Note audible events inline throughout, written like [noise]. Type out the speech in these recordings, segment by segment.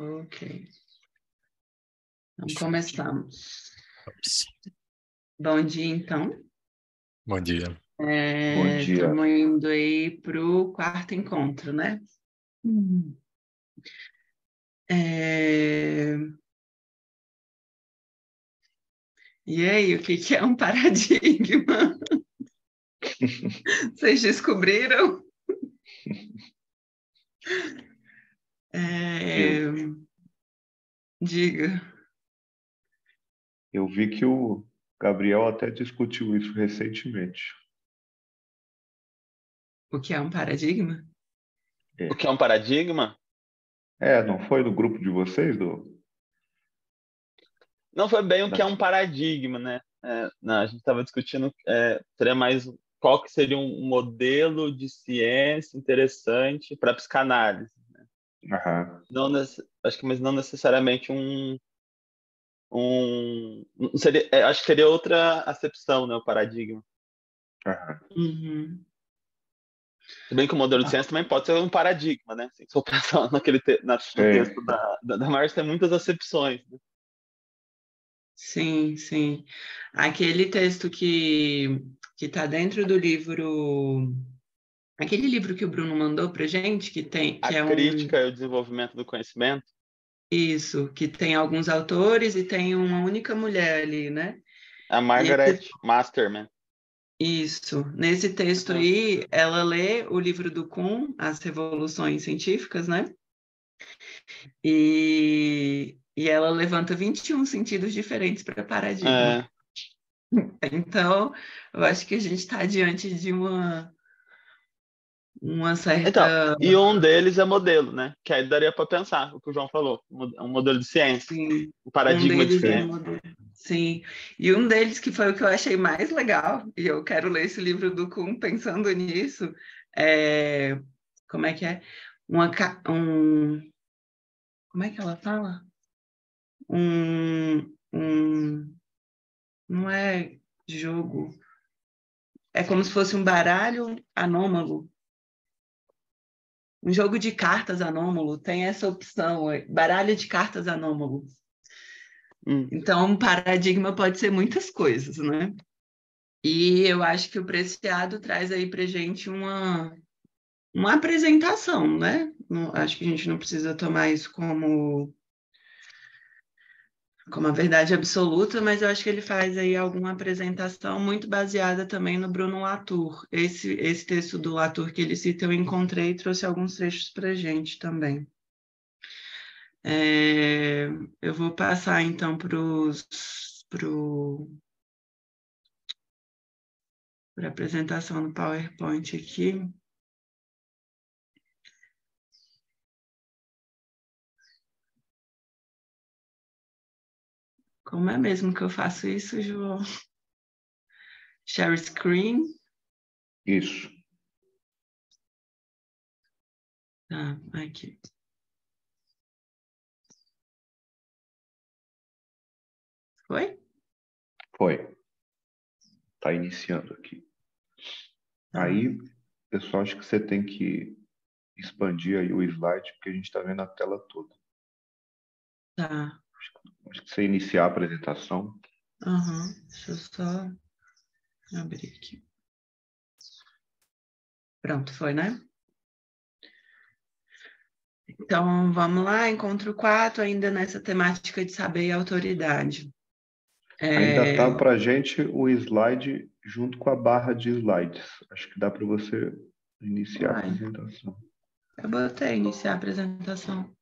Ok. Então, começamos. Bom dia, então. Bom dia. É, Bom dia. Estamos indo aí para o quarto encontro, né? Uhum. É... E aí, o que, que é um paradigma? [laughs] Vocês descobriram? [laughs] É... Eu... Diga. Eu vi que o Gabriel até discutiu isso recentemente. O que é um paradigma? É. O que é um paradigma? É, não foi no grupo de vocês, do? Não foi bem o que é um paradigma, né? É, não, a gente estava discutindo é, seria mais qual que seria um modelo de ciência interessante para psicanálise. Uhum. Não, acho que, mas não necessariamente um. um seria, é, acho que seria outra acepção, né? O paradigma. Uhum. Se bem que o modelo de ah. ciência também pode ser um paradigma, né? Se for [laughs] pensar naquele te na, texto da, da, da Marx, tem muitas acepções. Né? Sim, sim. Aquele texto que está dentro do livro Aquele livro que o Bruno mandou para gente, que tem. Que a é crítica um... e o desenvolvimento do conhecimento. Isso, que tem alguns autores e tem uma única mulher ali, né? A Margaret Masterman. Isso. Nesse texto aí, ela lê o livro do Kuhn, As Revoluções Científicas, né? E, e ela levanta 21 sentidos diferentes para paradigma. É. Então, eu acho que a gente está diante de uma uma certa. Então, e um deles é modelo, né? Que aí daria para pensar o que o João falou, um modelo de ciência, Sim. o paradigma um de é ciência. É Sim, e um deles que foi o que eu achei mais legal, e eu quero ler esse livro do Kuhn pensando nisso, é. Como é que é? Uma, um, como é que ela fala? Um, um, não é jogo, é como se fosse um baralho anômalo, um jogo de cartas anômalo tem essa opção, é baralho de cartas anômalo. Hum. Então, um paradigma pode ser muitas coisas, né? E eu acho que o Preciado traz aí para gente uma, uma apresentação, né? Não, acho que a gente não precisa tomar isso como como a verdade absoluta, mas eu acho que ele faz aí alguma apresentação muito baseada também no Bruno Latour. Esse, esse texto do Latour que ele cita eu encontrei e trouxe alguns trechos para gente também. É, eu vou passar então para pro, a apresentação no PowerPoint aqui. Como é mesmo que eu faço isso, João? Share screen. Isso. Tá, ah, aqui. Foi? Foi. Tá iniciando aqui. Tá. Aí, pessoal, acho que você tem que expandir aí o slide, porque a gente está vendo a tela toda. Tá. Acho que você iniciar a apresentação. Aham, uhum. deixa eu só abrir aqui. Pronto, foi, né? Então, vamos lá, encontro 4, ainda nessa temática de saber e autoridade. É... Ainda está para a gente o slide junto com a barra de slides. Acho que dá para você iniciar a apresentação. Eu botei iniciar a apresentação.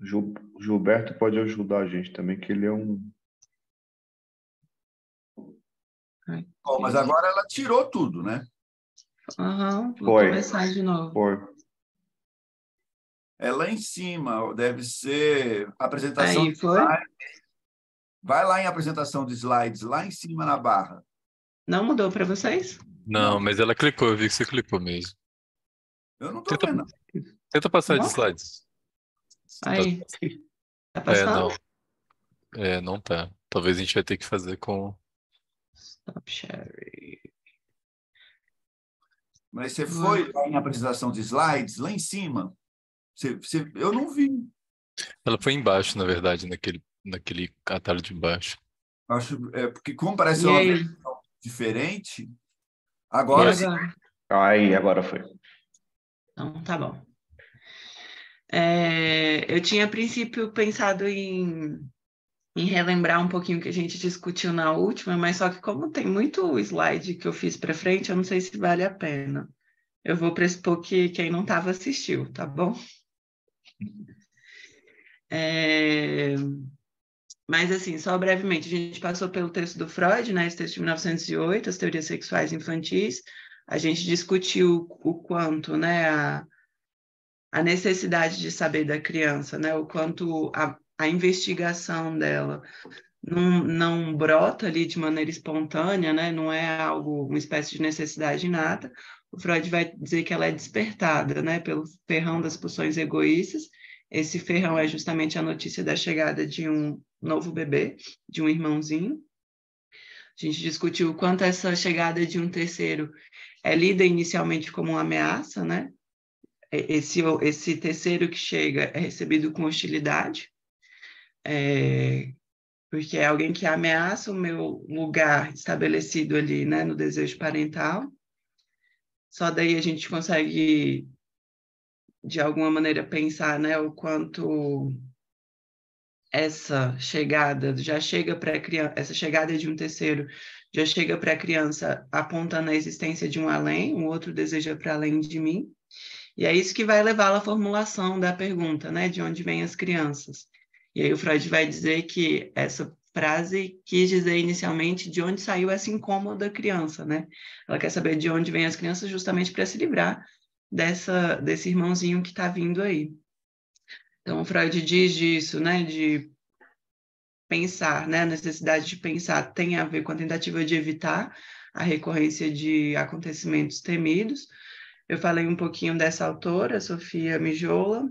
Gilberto pode ajudar a gente também, que ele é um. Bom, mas agora ela tirou tudo, né? Aham, uhum, vou Foi. começar de novo. Foi. É lá em cima, deve ser apresentação Aí, foi? Vai lá em apresentação de slides, lá em cima na barra. Não mudou para vocês? Não, mas ela clicou, eu vi que você clicou mesmo. Eu não tô vendo. Tenta passar Nossa. de slides. Tá aí. Tá [laughs] passando? É, não. É, não tá. Talvez a gente vai ter que fazer com. Stop sharing. Mas você hum. foi lá em apresentação de slides, lá em cima. Você, você, eu não vi. Ela foi embaixo, na verdade, naquele, naquele atalho de baixo. Acho, é, porque como parece e uma diferente, agora... agora. Aí, agora foi. Então, tá bom. É, eu tinha, a princípio, pensado em, em relembrar um pouquinho o que a gente discutiu na última, mas só que como tem muito slide que eu fiz para frente, eu não sei se vale a pena. Eu vou pressupor que quem não estava assistiu, tá bom? É... Mas, assim, só brevemente, a gente passou pelo texto do Freud, né, esse texto de 1908, as teorias sexuais infantis, a gente discutiu o quanto né, a, a necessidade de saber da criança, né? O quanto a, a investigação dela não, não brota ali de maneira espontânea, né? Não é algo, uma espécie de necessidade inata. O Freud vai dizer que ela é despertada, né? Pelo ferrão das pulsões egoístas. Esse ferrão é justamente a notícia da chegada de um novo bebê, de um irmãozinho. A gente discutiu o quanto essa chegada de um terceiro é lida inicialmente como uma ameaça, né? É, esse, esse terceiro que chega é recebido com hostilidade, é, porque é alguém que ameaça o meu lugar estabelecido ali, né, no desejo parental. Só daí a gente consegue, de alguma maneira, pensar, né, o quanto essa chegada já chega para criança, essa chegada de um terceiro já chega para a criança apontando a existência de um além, um outro deseja para além de mim. E é isso que vai levá-la à formulação da pergunta, né? De onde vêm as crianças? E aí o Freud vai dizer que essa frase quis dizer inicialmente de onde saiu esse incômodo da criança, né? Ela quer saber de onde vêm as crianças justamente para se livrar dessa desse irmãozinho que está vindo aí. Então o Freud diz disso, né? De pensar, né? A necessidade de pensar tem a ver com a tentativa de evitar a recorrência de acontecimentos temidos, eu falei um pouquinho dessa autora, Sofia Mijola,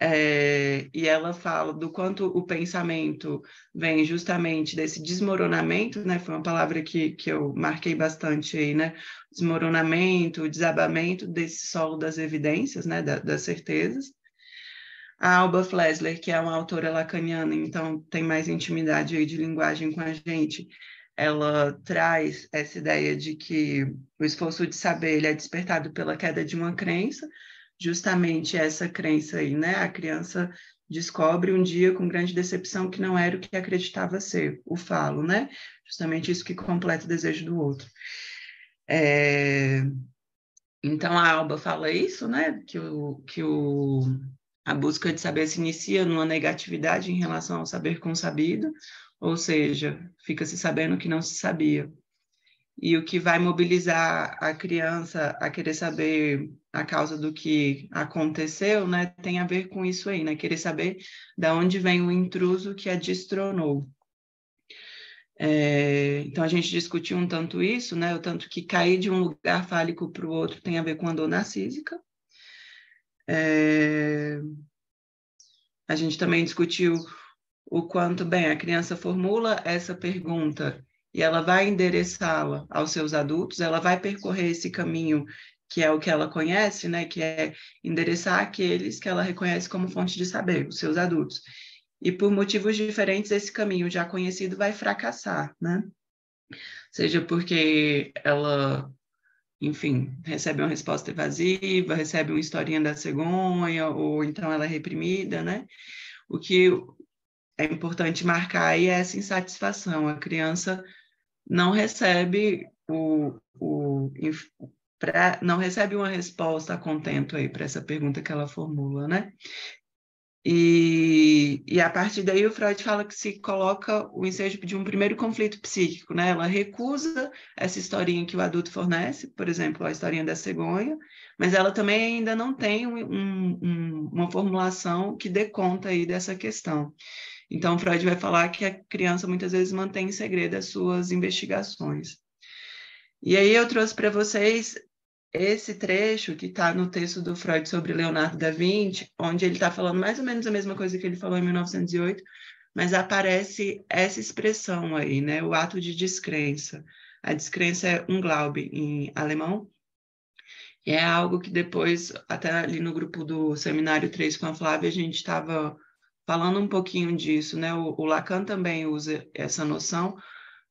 é, e ela fala do quanto o pensamento vem justamente desse desmoronamento, né? Foi uma palavra que, que eu marquei bastante aí, né? Desmoronamento, desabamento desse solo das evidências, né? Da, das certezas. A Alba Flesler, que é uma autora lacaniana, então tem mais intimidade aí de linguagem com a gente, ela traz essa ideia de que o esforço de saber ele é despertado pela queda de uma crença, justamente essa crença aí, né? A criança descobre um dia com grande decepção que não era o que acreditava ser, o falo, né? Justamente isso que completa o desejo do outro. É... Então a Alba fala isso, né? Que, o, que o, a busca de saber se inicia numa negatividade em relação ao saber consabido, ou seja, fica se sabendo que não se sabia. E o que vai mobilizar a criança a querer saber a causa do que aconteceu, né, tem a ver com isso aí, né, querer saber da onde vem o intruso que a destronou. É, então a gente discutiu um tanto isso, né, o tanto que cair de um lugar fálico para o outro tem a ver com a dor narcísica. É, a gente também discutiu o quanto bem a criança formula essa pergunta e ela vai endereçá-la aos seus adultos, ela vai percorrer esse caminho que é o que ela conhece, né, que é endereçar aqueles que ela reconhece como fonte de saber, os seus adultos. E por motivos diferentes esse caminho já conhecido vai fracassar, né? Seja porque ela enfim, recebe uma resposta evasiva, recebe uma historinha da cegonha, ou então ela é reprimida, né? O que é importante marcar aí essa insatisfação. A criança não recebe o, o pra, não recebe uma resposta a contento aí para essa pergunta que ela formula, né? E, e a partir daí o Freud fala que se coloca o ensejo de um primeiro conflito psíquico, né? Ela recusa essa historinha que o adulto fornece, por exemplo, a historinha da cegonha, mas ela também ainda não tem um, um, uma formulação que dê conta aí dessa questão. Então, Freud vai falar que a criança muitas vezes mantém em segredo as suas investigações. E aí eu trouxe para vocês esse trecho que está no texto do Freud sobre Leonardo da Vinci, onde ele está falando mais ou menos a mesma coisa que ele falou em 1908, mas aparece essa expressão aí, né? O ato de descrença. A descrença é um Glaube em alemão, e é algo que depois, até ali no grupo do Seminário 3 com a Flávia, a gente estava falando um pouquinho disso, né? O, o, Lacan também usa essa noção,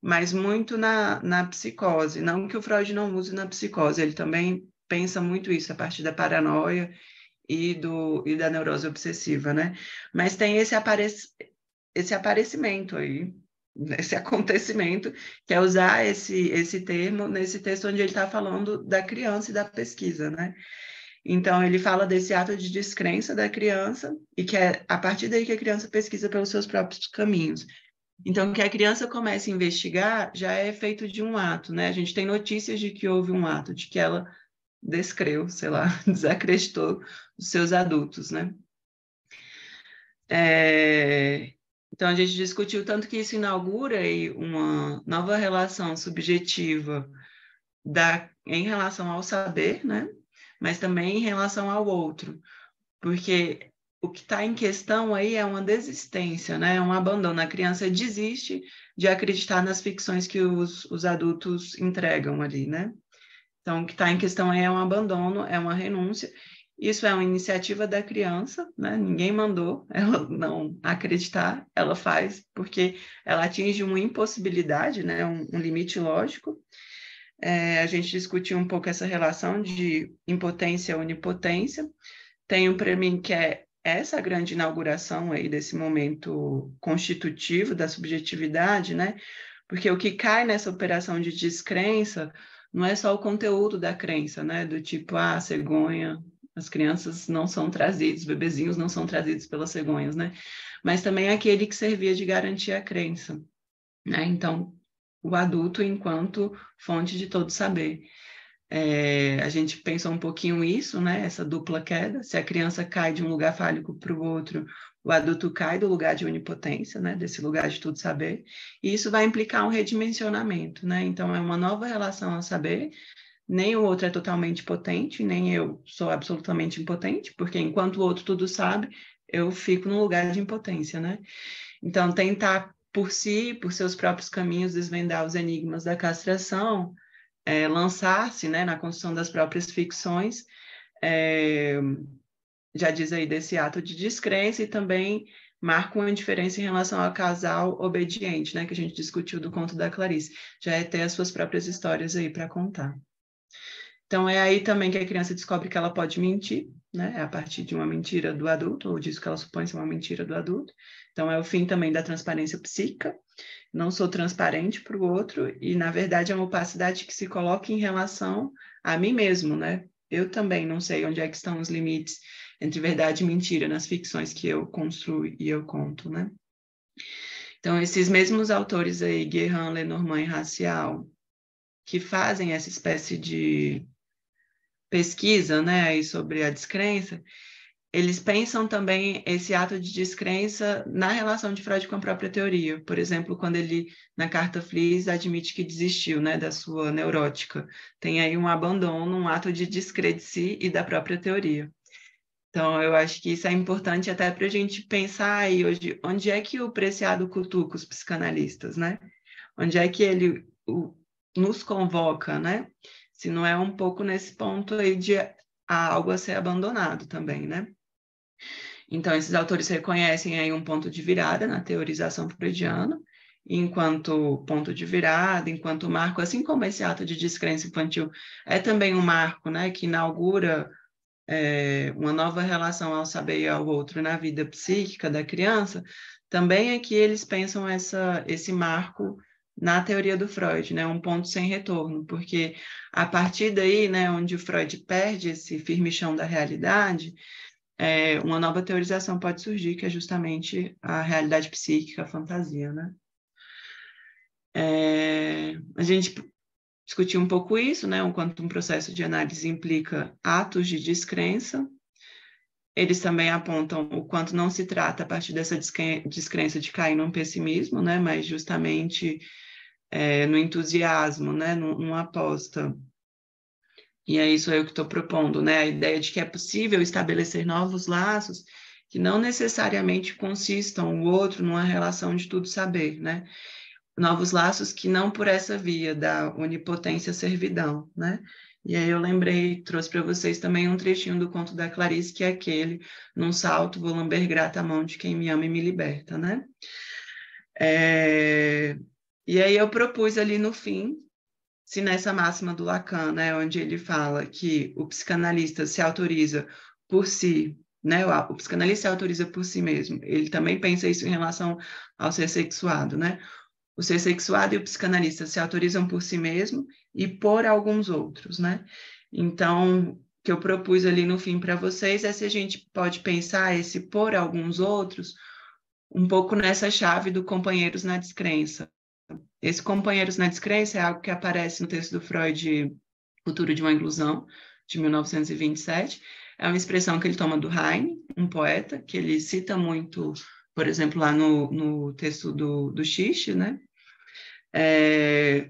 mas muito na, na psicose. Não que o Freud não use na psicose, ele também pensa muito isso a partir da paranoia e, do, e da neurose obsessiva, né? Mas tem esse, aparec esse aparecimento aí, esse [laughs] acontecimento, que é usar esse, esse termo nesse texto onde ele está falando da criança e da pesquisa, né? Então, ele fala desse ato de descrença da criança e que é a partir daí que a criança pesquisa pelos seus próprios caminhos. Então, que a criança comece a investigar já é feito de um ato, né? A gente tem notícias de que houve um ato, de que ela descreu, sei lá, [laughs] desacreditou os seus adultos, né? É... Então, a gente discutiu tanto que isso inaugura aí uma nova relação subjetiva da... em relação ao saber, né? mas também em relação ao outro, porque o que está em questão aí é uma desistência, né? um abandono. A criança desiste de acreditar nas ficções que os, os adultos entregam ali, né? Então, o que está em questão é um abandono, é uma renúncia. Isso é uma iniciativa da criança, né? Ninguém mandou [laughs] ela não acreditar, ela faz porque ela atinge uma impossibilidade, né? Um, um limite lógico. É, a gente discutiu um pouco essa relação de impotência onipotência. Tenho para mim que é essa grande inauguração aí desse momento constitutivo da subjetividade, né? Porque o que cai nessa operação de descrença não é só o conteúdo da crença, né? Do tipo, ah, cegonha, as crianças não são trazidas bebezinhos não são trazidos pelas cegonhas, né? Mas também é aquele que servia de garantir a crença, né? Então, o adulto enquanto fonte de todo saber. É, a gente pensou um pouquinho isso, né? Essa dupla queda. Se a criança cai de um lugar fálico para o outro, o adulto cai do lugar de onipotência, né? Desse lugar de tudo saber. E isso vai implicar um redimensionamento, né? Então é uma nova relação ao saber. Nem o outro é totalmente potente, nem eu sou absolutamente impotente, porque enquanto o outro tudo sabe, eu fico num lugar de impotência, né? Então tentar por si, por seus próprios caminhos, desvendar os enigmas da castração, é, lançar-se né, na construção das próprias ficções, é, já diz aí desse ato de descrença e também marca uma diferença em relação ao casal obediente, né, que a gente discutiu do conto da Clarice. Já é ter as suas próprias histórias aí para contar. Então é aí também que a criança descobre que ela pode mentir, né? É a partir de uma mentira do adulto, ou disso que ela supõe ser uma mentira do adulto. Então, é o fim também da transparência psíquica. Não sou transparente para o outro, e na verdade é uma opacidade que se coloca em relação a mim mesmo, né? Eu também não sei onde é que estão os limites entre verdade e mentira nas ficções que eu construo e eu conto, né? Então, esses mesmos autores aí, Guérin, Lenormand e Racial, que fazem essa espécie de pesquisa né, sobre a descrença, eles pensam também esse ato de descrença na relação de Freud com a própria teoria. Por exemplo, quando ele, na carta Fliess admite que desistiu né, da sua neurótica. Tem aí um abandono, um ato de descrédito de si e da própria teoria. Então, eu acho que isso é importante até para a gente pensar aí hoje, onde é que o preciado cutuca os psicanalistas, né? Onde é que ele o, nos convoca, né? se não é um pouco nesse ponto aí de algo a ser abandonado também, né? Então, esses autores reconhecem aí um ponto de virada na teorização freudiana, enquanto ponto de virada, enquanto marco, assim como esse ato de descrença infantil é também um marco, né, que inaugura é, uma nova relação ao saber e ao outro na vida psíquica da criança, também aqui é eles pensam essa, esse marco na teoria do Freud, né, um ponto sem retorno, porque a partir daí, né, onde o Freud perde esse firme chão da realidade, é, uma nova teorização pode surgir, que é justamente a realidade psíquica, a fantasia, né? É, a gente discutiu um pouco isso, né, o quanto um processo de análise implica atos de descrença, eles também apontam o quanto não se trata a partir dessa descrença de cair num pessimismo, né, mas justamente é, no entusiasmo, né, numa aposta. E é isso eu que estou propondo, né, a ideia de que é possível estabelecer novos laços que não necessariamente consistam o outro numa relação de tudo saber, né? Novos laços que não por essa via da onipotência servidão, né? E aí eu lembrei, trouxe para vocês também um trechinho do conto da Clarice, que é aquele, num salto vou lamber grata a mão de quem me ama e me liberta, né? É... E aí eu propus ali no fim, se nessa máxima do Lacan, né, onde ele fala que o psicanalista se autoriza por si, né, o psicanalista se autoriza por si mesmo, ele também pensa isso em relação ao ser sexuado, né? O ser sexuado e o psicanalista se autorizam por si mesmo e por alguns outros, né? Então, o que eu propus ali no fim para vocês é se a gente pode pensar esse por alguns outros um pouco nessa chave do companheiros na descrença. Esse companheiros na descrença é algo que aparece no texto do Freud, Futuro de uma Inclusão, de 1927. É uma expressão que ele toma do Heine, um poeta, que ele cita muito, por exemplo, lá no, no texto do, do Xixi, né? É,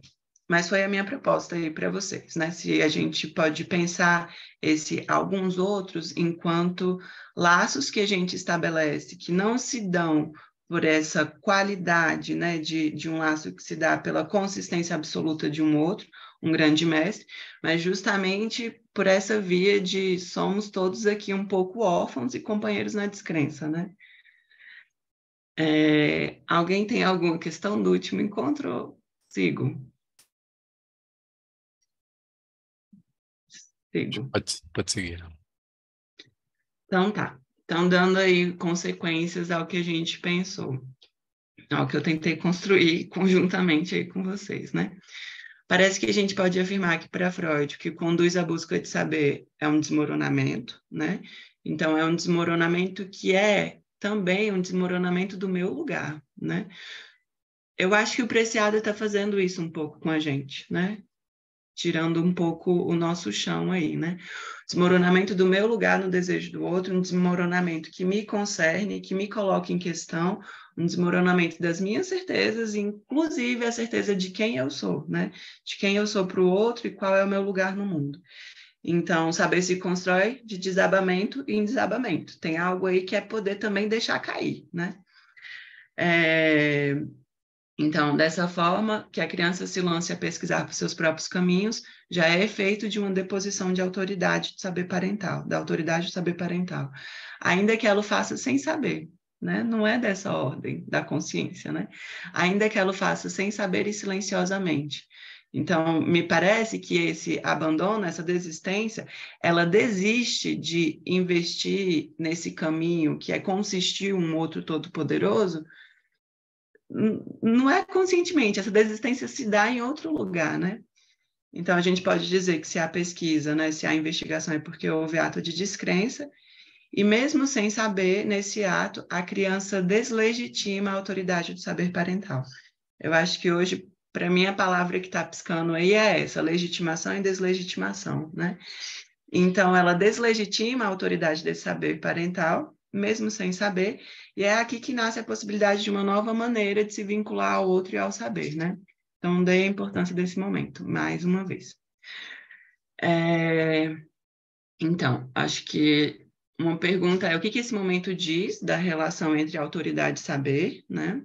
mas foi a minha proposta aí para vocês, né? Se a gente pode pensar esse alguns outros enquanto laços que a gente estabelece que não se dão por essa qualidade, né, de, de um laço que se dá pela consistência absoluta de um outro, um grande mestre, mas justamente por essa via de somos todos aqui um pouco órfãos e companheiros na descrença, né? É, alguém tem alguma questão do último encontro? Sigo. Sigo. Pode, pode seguir. Então tá. Estão dando aí consequências ao que a gente pensou, ao que eu tentei construir [laughs] conjuntamente aí com vocês, né? Parece que a gente pode afirmar que para Freud, o que conduz à busca de saber é um desmoronamento, né? Então, é um desmoronamento que é também um desmoronamento do meu lugar, né? Eu acho que o Preciado está fazendo isso um pouco com a gente, né? Tirando um pouco o nosso chão aí, né? Desmoronamento do meu lugar no desejo do outro, um desmoronamento que me concerne, que me coloca em questão, um desmoronamento das minhas certezas, inclusive a certeza de quem eu sou, né? De quem eu sou para o outro e qual é o meu lugar no mundo. Então, saber se constrói de desabamento em desabamento. Tem algo aí que é poder também deixar cair, né? É... Então, dessa forma, que a criança se lance a pesquisar por seus próprios caminhos já é efeito de uma deposição de autoridade de saber parental, da autoridade de saber parental, ainda que ela o faça sem saber, né? Não é dessa ordem da consciência, né? Ainda que ela o faça sem saber e silenciosamente. Então, me parece que esse abandono, essa desistência, ela desiste de investir nesse caminho que é consistir um outro todo-poderoso, não é conscientemente, essa desistência se dá em outro lugar, né? Então, a gente pode dizer que se há pesquisa, né, se há investigação, é porque houve ato de descrença, e mesmo sem saber, nesse ato, a criança deslegitima a autoridade do saber parental. Eu acho que hoje para mim, a palavra que está piscando aí é essa, legitimação e deslegitimação, né? Então, ela deslegitima a autoridade desse saber parental, mesmo sem saber, e é aqui que nasce a possibilidade de uma nova maneira de se vincular ao outro e ao saber, né? Então, dei a importância desse momento, mais uma vez. É... Então, acho que uma pergunta é o que, que esse momento diz da relação entre autoridade e saber, né?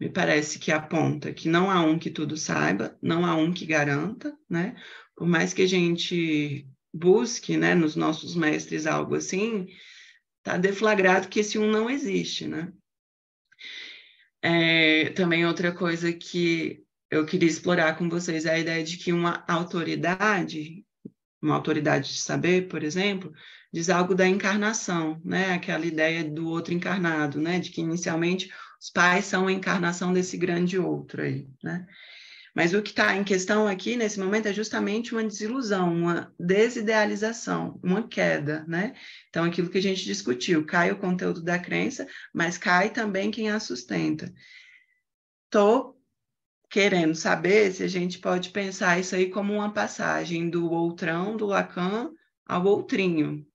me parece que aponta que não há um que tudo saiba, não há um que garanta, né? Por mais que a gente busque, né, nos nossos mestres algo assim, tá deflagrado que esse um não existe, né? É, também outra coisa que eu queria explorar com vocês é a ideia de que uma autoridade, uma autoridade de saber, por exemplo, diz algo da encarnação, né? Aquela ideia do outro encarnado, né? De que inicialmente os pais são a encarnação desse grande outro aí, né? Mas o que está em questão aqui nesse momento é justamente uma desilusão, uma desidealização, uma queda, né? Então, aquilo que a gente discutiu, cai o conteúdo da crença, mas cai também quem a sustenta. Estou querendo saber se a gente pode pensar isso aí como uma passagem do outrão, do Lacan, ao outrinho.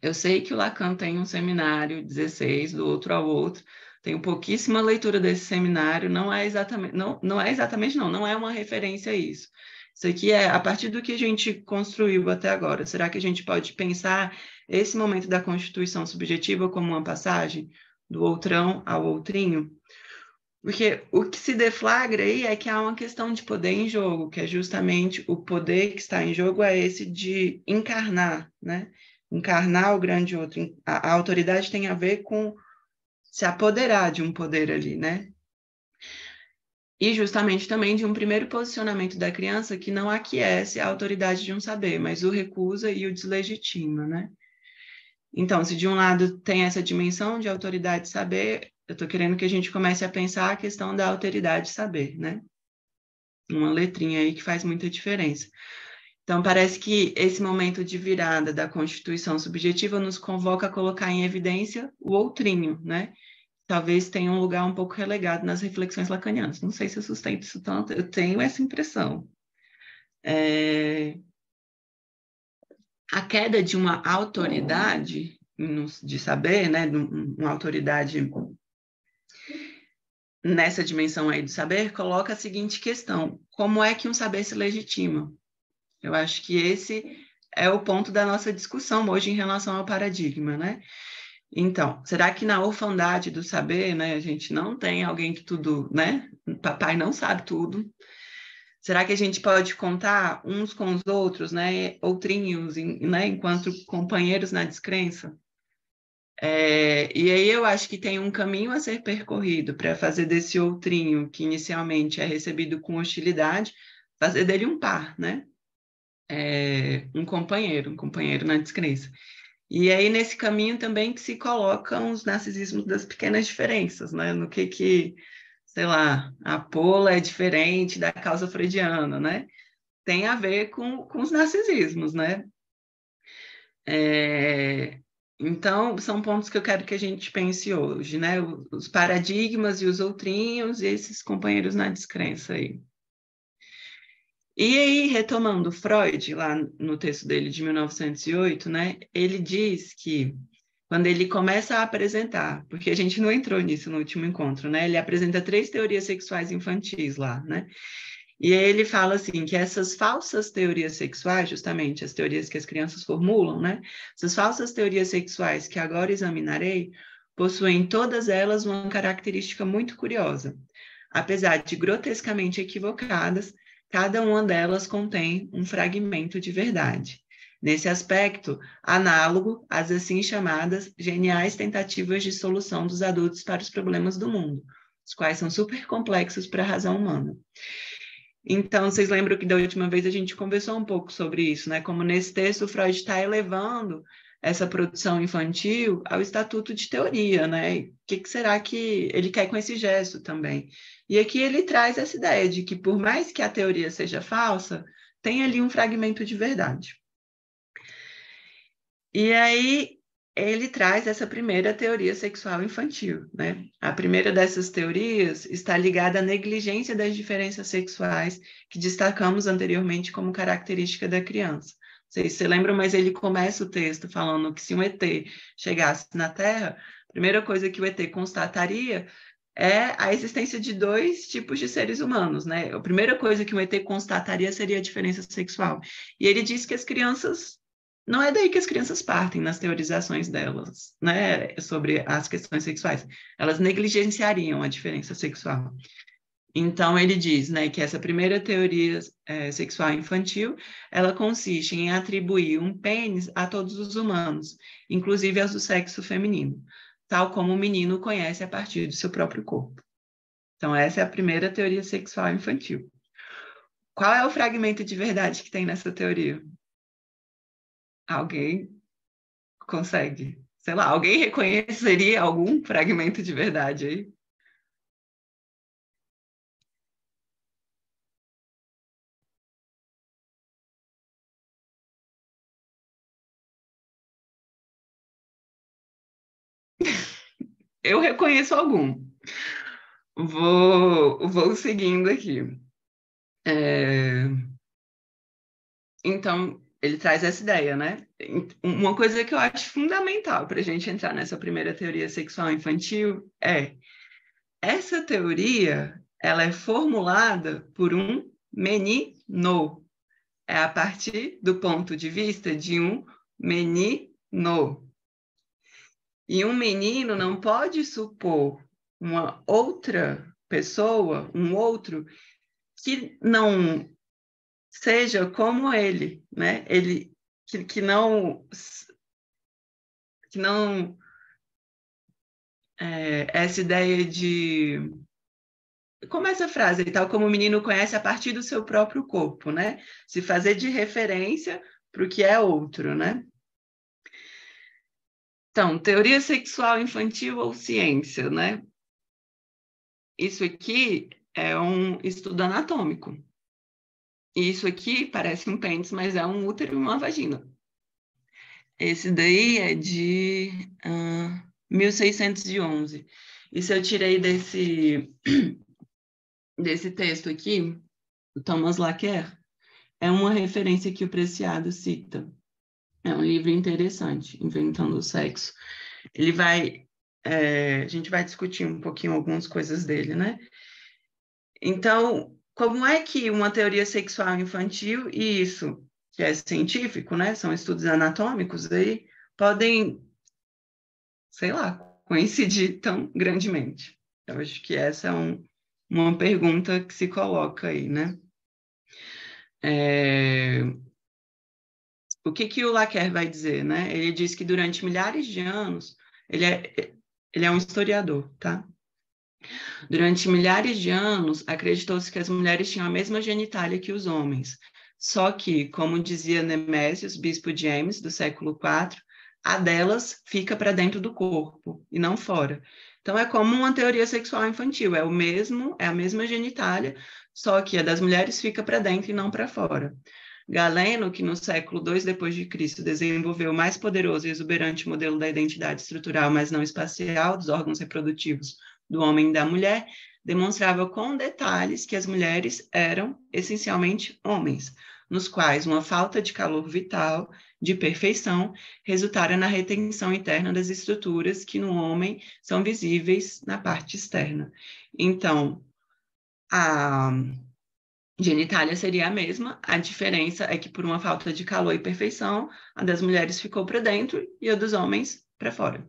Eu sei que o Lacan tem um seminário 16, do outro ao outro, tenho pouquíssima leitura desse seminário, não é exatamente, não, não é exatamente não, não é uma referência a isso. Isso aqui é a partir do que a gente construiu até agora. Será que a gente pode pensar esse momento da constituição subjetiva como uma passagem do outrão ao outrinho? Porque o que se deflagra aí é que há uma questão de poder em jogo, que é justamente o poder que está em jogo é esse de encarnar, né? Encarnar o grande outro. A, a autoridade tem a ver com se apoderar de um poder ali, né? E justamente também de um primeiro posicionamento da criança que não aquece a autoridade de um saber, mas o recusa e o deslegitima, né? Então, se de um lado tem essa dimensão de autoridade saber, eu estou querendo que a gente comece a pensar a questão da autoridade saber, né? Uma letrinha aí que faz muita diferença. Então, parece que esse momento de virada da constituição subjetiva nos convoca a colocar em evidência o outrinho, né? talvez tenha um lugar um pouco relegado nas reflexões lacanianas. Não sei se eu sustento isso tanto, eu tenho essa impressão. É... A queda de uma autoridade de saber, né, uma autoridade nessa dimensão aí do saber, coloca a seguinte questão: como é que um saber se legitima? Eu acho que esse é o ponto da nossa discussão hoje em relação ao paradigma, né? Então, será que na orfandade do saber, né, a gente não tem alguém que tudo, né? Papai não sabe tudo. Será que a gente pode contar uns com os outros, né? Outrinhos, né? Enquanto companheiros na descrença? É, e aí eu acho que tem um caminho a ser percorrido para fazer desse outrinho que inicialmente é recebido com hostilidade, fazer dele um par, né? É, um companheiro, um companheiro na descrença. E aí, nesse caminho também que se colocam os narcisismos das pequenas diferenças, né? No que que, sei lá, a pola é diferente da causa freudiana, né? Tem a ver com, com os narcisismos, né? É, então, são pontos que eu quero que a gente pense hoje, né? Os paradigmas e os outrinhos e esses companheiros na descrença aí. E aí, retomando Freud, lá no texto dele de 1908, né, ele diz que quando ele começa a apresentar, porque a gente não entrou nisso no último encontro, né? Ele apresenta três teorias sexuais infantis lá, né? E aí ele fala assim que essas falsas teorias sexuais, justamente as teorias que as crianças formulam, né? Essas falsas teorias sexuais que agora examinarei, possuem todas elas uma característica muito curiosa. Apesar de grotescamente equivocadas, Cada uma delas contém um fragmento de verdade. Nesse aspecto, análogo às assim chamadas geniais tentativas de solução dos adultos para os problemas do mundo, os quais são super complexos para a razão humana. Então, vocês lembram que da última vez a gente conversou um pouco sobre isso, né? Como nesse texto o Freud está elevando essa produção infantil ao estatuto de teoria, né? O que, que, será que ele quer com esse gesto também? E aqui ele traz essa ideia de que, por mais que a teoria seja falsa, tem ali um fragmento de verdade. E aí ele traz essa primeira teoria sexual infantil, né? A primeira dessas teorias está ligada à negligência das diferenças sexuais que destacamos anteriormente como característica da criança sei se você lembra, mas ele começa o texto falando que se um ET chegasse na Terra, a primeira coisa que o ET constataria é a existência de dois tipos de seres humanos, né? A primeira coisa que um ET constataria seria a diferença sexual. E ele diz que as crianças não é daí que as crianças partem nas teorizações delas, né, sobre as questões sexuais. Elas negligenciariam a diferença sexual. Então ele diz, né, que essa primeira teoria é, sexual infantil, ela consiste em atribuir um pênis a todos os humanos, inclusive aos do sexo feminino, tal como o menino conhece a partir do seu próprio corpo. Então essa é a primeira teoria sexual infantil. Qual é o fragmento de verdade que tem nessa teoria? Alguém consegue? Sei lá, alguém reconheceria algum fragmento de verdade aí? Eu reconheço algum. Vou, vou seguindo aqui. É... Então, ele traz essa ideia, né? Uma coisa que eu acho fundamental para a gente entrar nessa primeira teoria sexual infantil é essa teoria ela é formulada por um menino. É a partir do ponto de vista de um menino. E um menino não pode supor uma outra pessoa, um outro, que não seja como ele, né? Ele que, que não que não é, essa ideia de como essa frase, tal como o menino conhece a partir do seu próprio corpo, né? Se fazer de referência para o que é outro, né? Então, teoria sexual infantil ou ciência, né? Isso aqui é um estudo anatômico. E isso aqui parece um pênis, mas é um útero e uma vagina. Esse daí é de uh, 1611. Isso eu tirei desse, desse texto aqui, do Thomas Laquer. É uma referência que o Preciado cita. É um livro interessante, Inventando o Sexo. Ele vai. É, a gente vai discutir um pouquinho algumas coisas dele, né? Então, como é que uma teoria sexual infantil e isso, que é científico, né? São estudos anatômicos aí, podem, sei lá, coincidir tão grandemente? Eu acho que essa é um, uma pergunta que se coloca aí, né? É, o que, que o Laquer vai dizer? Né? Ele diz que durante milhares de anos, ele é, ele é um historiador, tá? Durante milhares de anos, acreditou-se que as mulheres tinham a mesma genitália que os homens. Só que, como dizia Nemésios, bispo James, do século IV, a delas fica para dentro do corpo e não fora. Então é como uma teoria sexual infantil, é o mesmo, é a mesma genitália, só que a das mulheres fica para dentro e não para fora. Galeno, que no século II depois de Cristo desenvolveu o mais poderoso e exuberante modelo da identidade estrutural, mas não espacial, dos órgãos reprodutivos do homem e da mulher, demonstrava com detalhes que as mulheres eram essencialmente homens, nos quais uma falta de calor vital, de perfeição, resultara na retenção interna das estruturas que no homem são visíveis na parte externa. Então, a genitália seria a mesma, a diferença é que por uma falta de calor e perfeição, a das mulheres ficou para dentro e a dos homens para fora.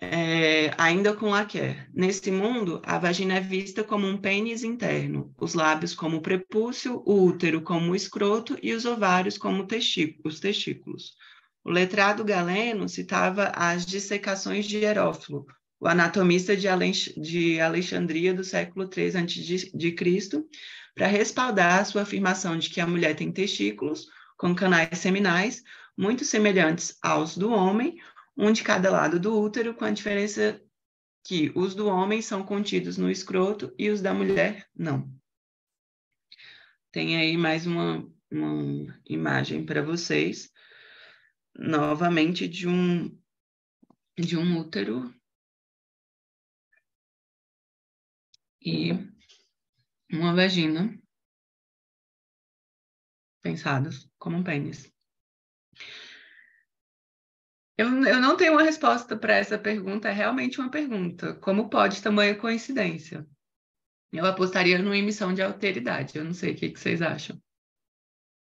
É, ainda com Laquer. nesse mundo, a vagina é vista como um pênis interno, os lábios como o prepúcio, o útero como o escroto e os ovários como os testículos. O letrado galeno citava as dissecações de Herófilo, o anatomista de Alexandria do século III a.C., para respaldar a sua afirmação de que a mulher tem testículos com canais seminais muito semelhantes aos do homem, um de cada lado do útero, com a diferença que os do homem são contidos no escroto e os da mulher não. Tem aí mais uma, uma imagem para vocês, novamente de um de um útero e uma vagina pensados como um pênis. Eu, eu não tenho uma resposta para essa pergunta, é realmente uma pergunta. Como pode tamanha coincidência? Eu apostaria numa emissão de alteridade, eu não sei o que, que vocês acham.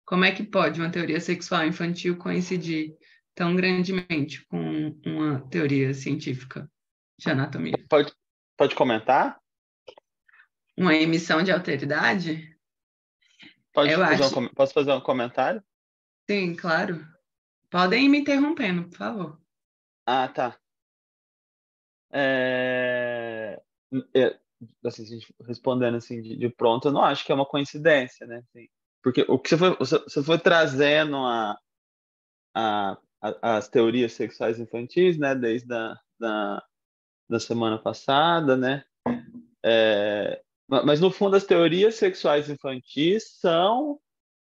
Como é que pode uma teoria sexual infantil coincidir tão grandemente com uma teoria científica de anatomia? Pode, pode comentar? Uma emissão de alteridade? Pode fazer acho... um, posso fazer um comentário? Sim, claro. Podem ir me interrompendo, por favor. Ah, tá. É... É, assim, respondendo assim de, de, pronto, eu não acho que é uma coincidência, né? Assim, porque o que você foi, você foi trazendo a, a, a, as teorias sexuais infantis, né? Desde a, da, da semana passada, né? É, mas, no fundo, as teorias sexuais infantis são,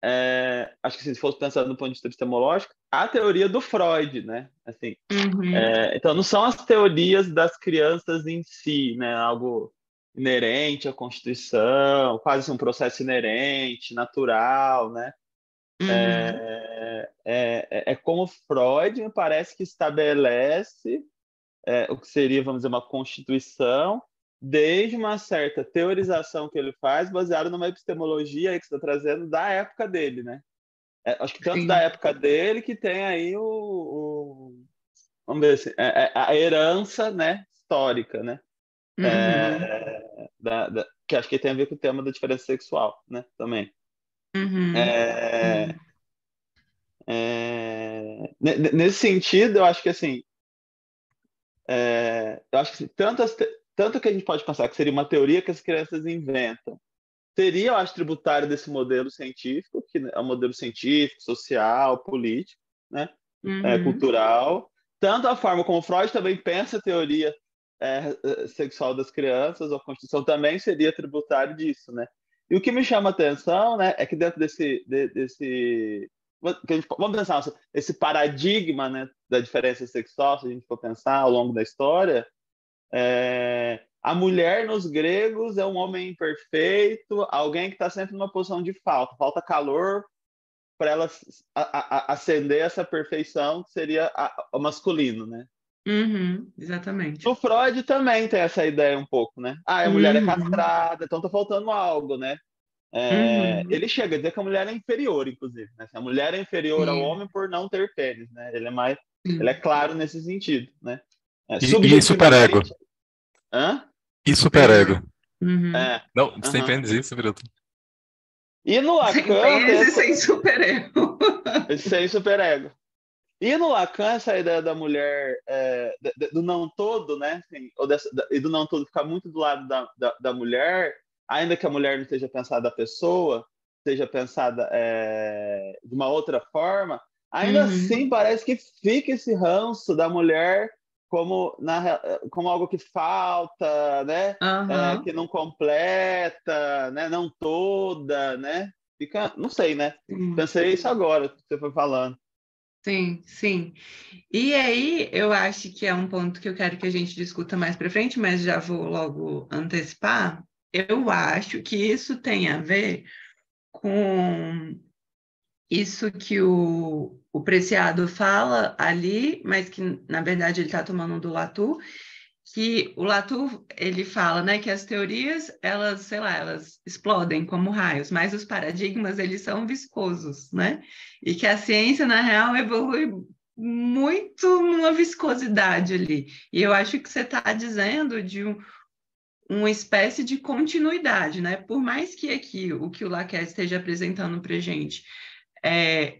é, acho que se fosse pensar no ponto de vista epistemológico, a teoria do Freud, né? Assim, uhum. é, então, não são as teorias das crianças em si, né? Algo inerente à Constituição, quase um processo inerente, natural, né? Uhum. É, é, é, é como Freud me parece que estabelece é, o que seria, vamos dizer, uma constituição desde uma certa teorização que ele faz, baseada numa epistemologia que você está trazendo da época dele, né? É, acho que tanto Sim. da época dele que tem aí o, o vamos ver assim, é, é, a herança, né, histórica, né? É, uhum. É, da, da, que acho que tem a ver com o tema da diferença sexual, né, também. Uhum. É, nesse sentido, eu acho que assim, eu acho que assim, tantas te tanto que a gente pode pensar que seria uma teoria que as crianças inventam. Seria, eu acho, tributário desse modelo científico, que é um modelo científico, social, político, né? É, uhum. É, cultural. Tanto a forma como Freud também pensa a teoria é, sexual das crianças, ou a Constituição também seria tributário disso, né? E o que me chama a atenção né, é que dentro desse, desse Gente, vamos pensar esse paradigma né, da diferença sexual, se a gente for pensar ao longo da história, é, a mulher nos gregos é um homem imperfeito, alguém que está sempre numa posição de falta, falta calor para ela a, a, acender essa perfeição que seria o masculino, né? Uhum, exatamente. O Freud também tem essa ideia um pouco, né? Ah, a mulher é uhum. é castrada, então tá faltando algo, né? É, uhum. Ele chega a dizer que a mulher é inferior, inclusive. Né? A mulher é inferior ao homem por não ter pênis, né? Ele é mais, ele é claro nesse sentido, né? É, e, e Hã? E superego. Uhum. É. Não, uhum. sem pênis e superego. E no Lacan. Sem pênis e sem superego. sem [laughs] superego. E no Lacan, essa ideia da mulher, é, do não todo, né? Assim, ou dessa, e do não todo ficar muito do lado da, da, da, mulher, ainda que a mulher não esteja pensada a pessoa, seja pensada é, de uma outra forma, ainda uhum. assim parece que fica esse ranço da mulher como, na, como algo que falta, né? Uhum. É, que não completa, né? Não toda, né? Fica, não sei, né? Sim. Pensei isso agora que você foi falando. Sim, sim. E aí, eu acho que é um ponto que eu quero que a gente discuta mais para frente, mas já vou logo antecipar. Eu acho que isso tem a ver com isso que o, o Preciado fala ali, mas que na verdade ele está tomando um do Latu, que o Latu ele fala, né, que as teorias elas, sei lá, elas explodem como raios, mas os paradigmas eles são viscosos, né? E que a ciência na real evolui muito numa viscosidade ali. E eu acho que você está dizendo de um, uma espécie de continuidade, né? Por mais que aqui o que o Laquer esteja apresentando para gente é,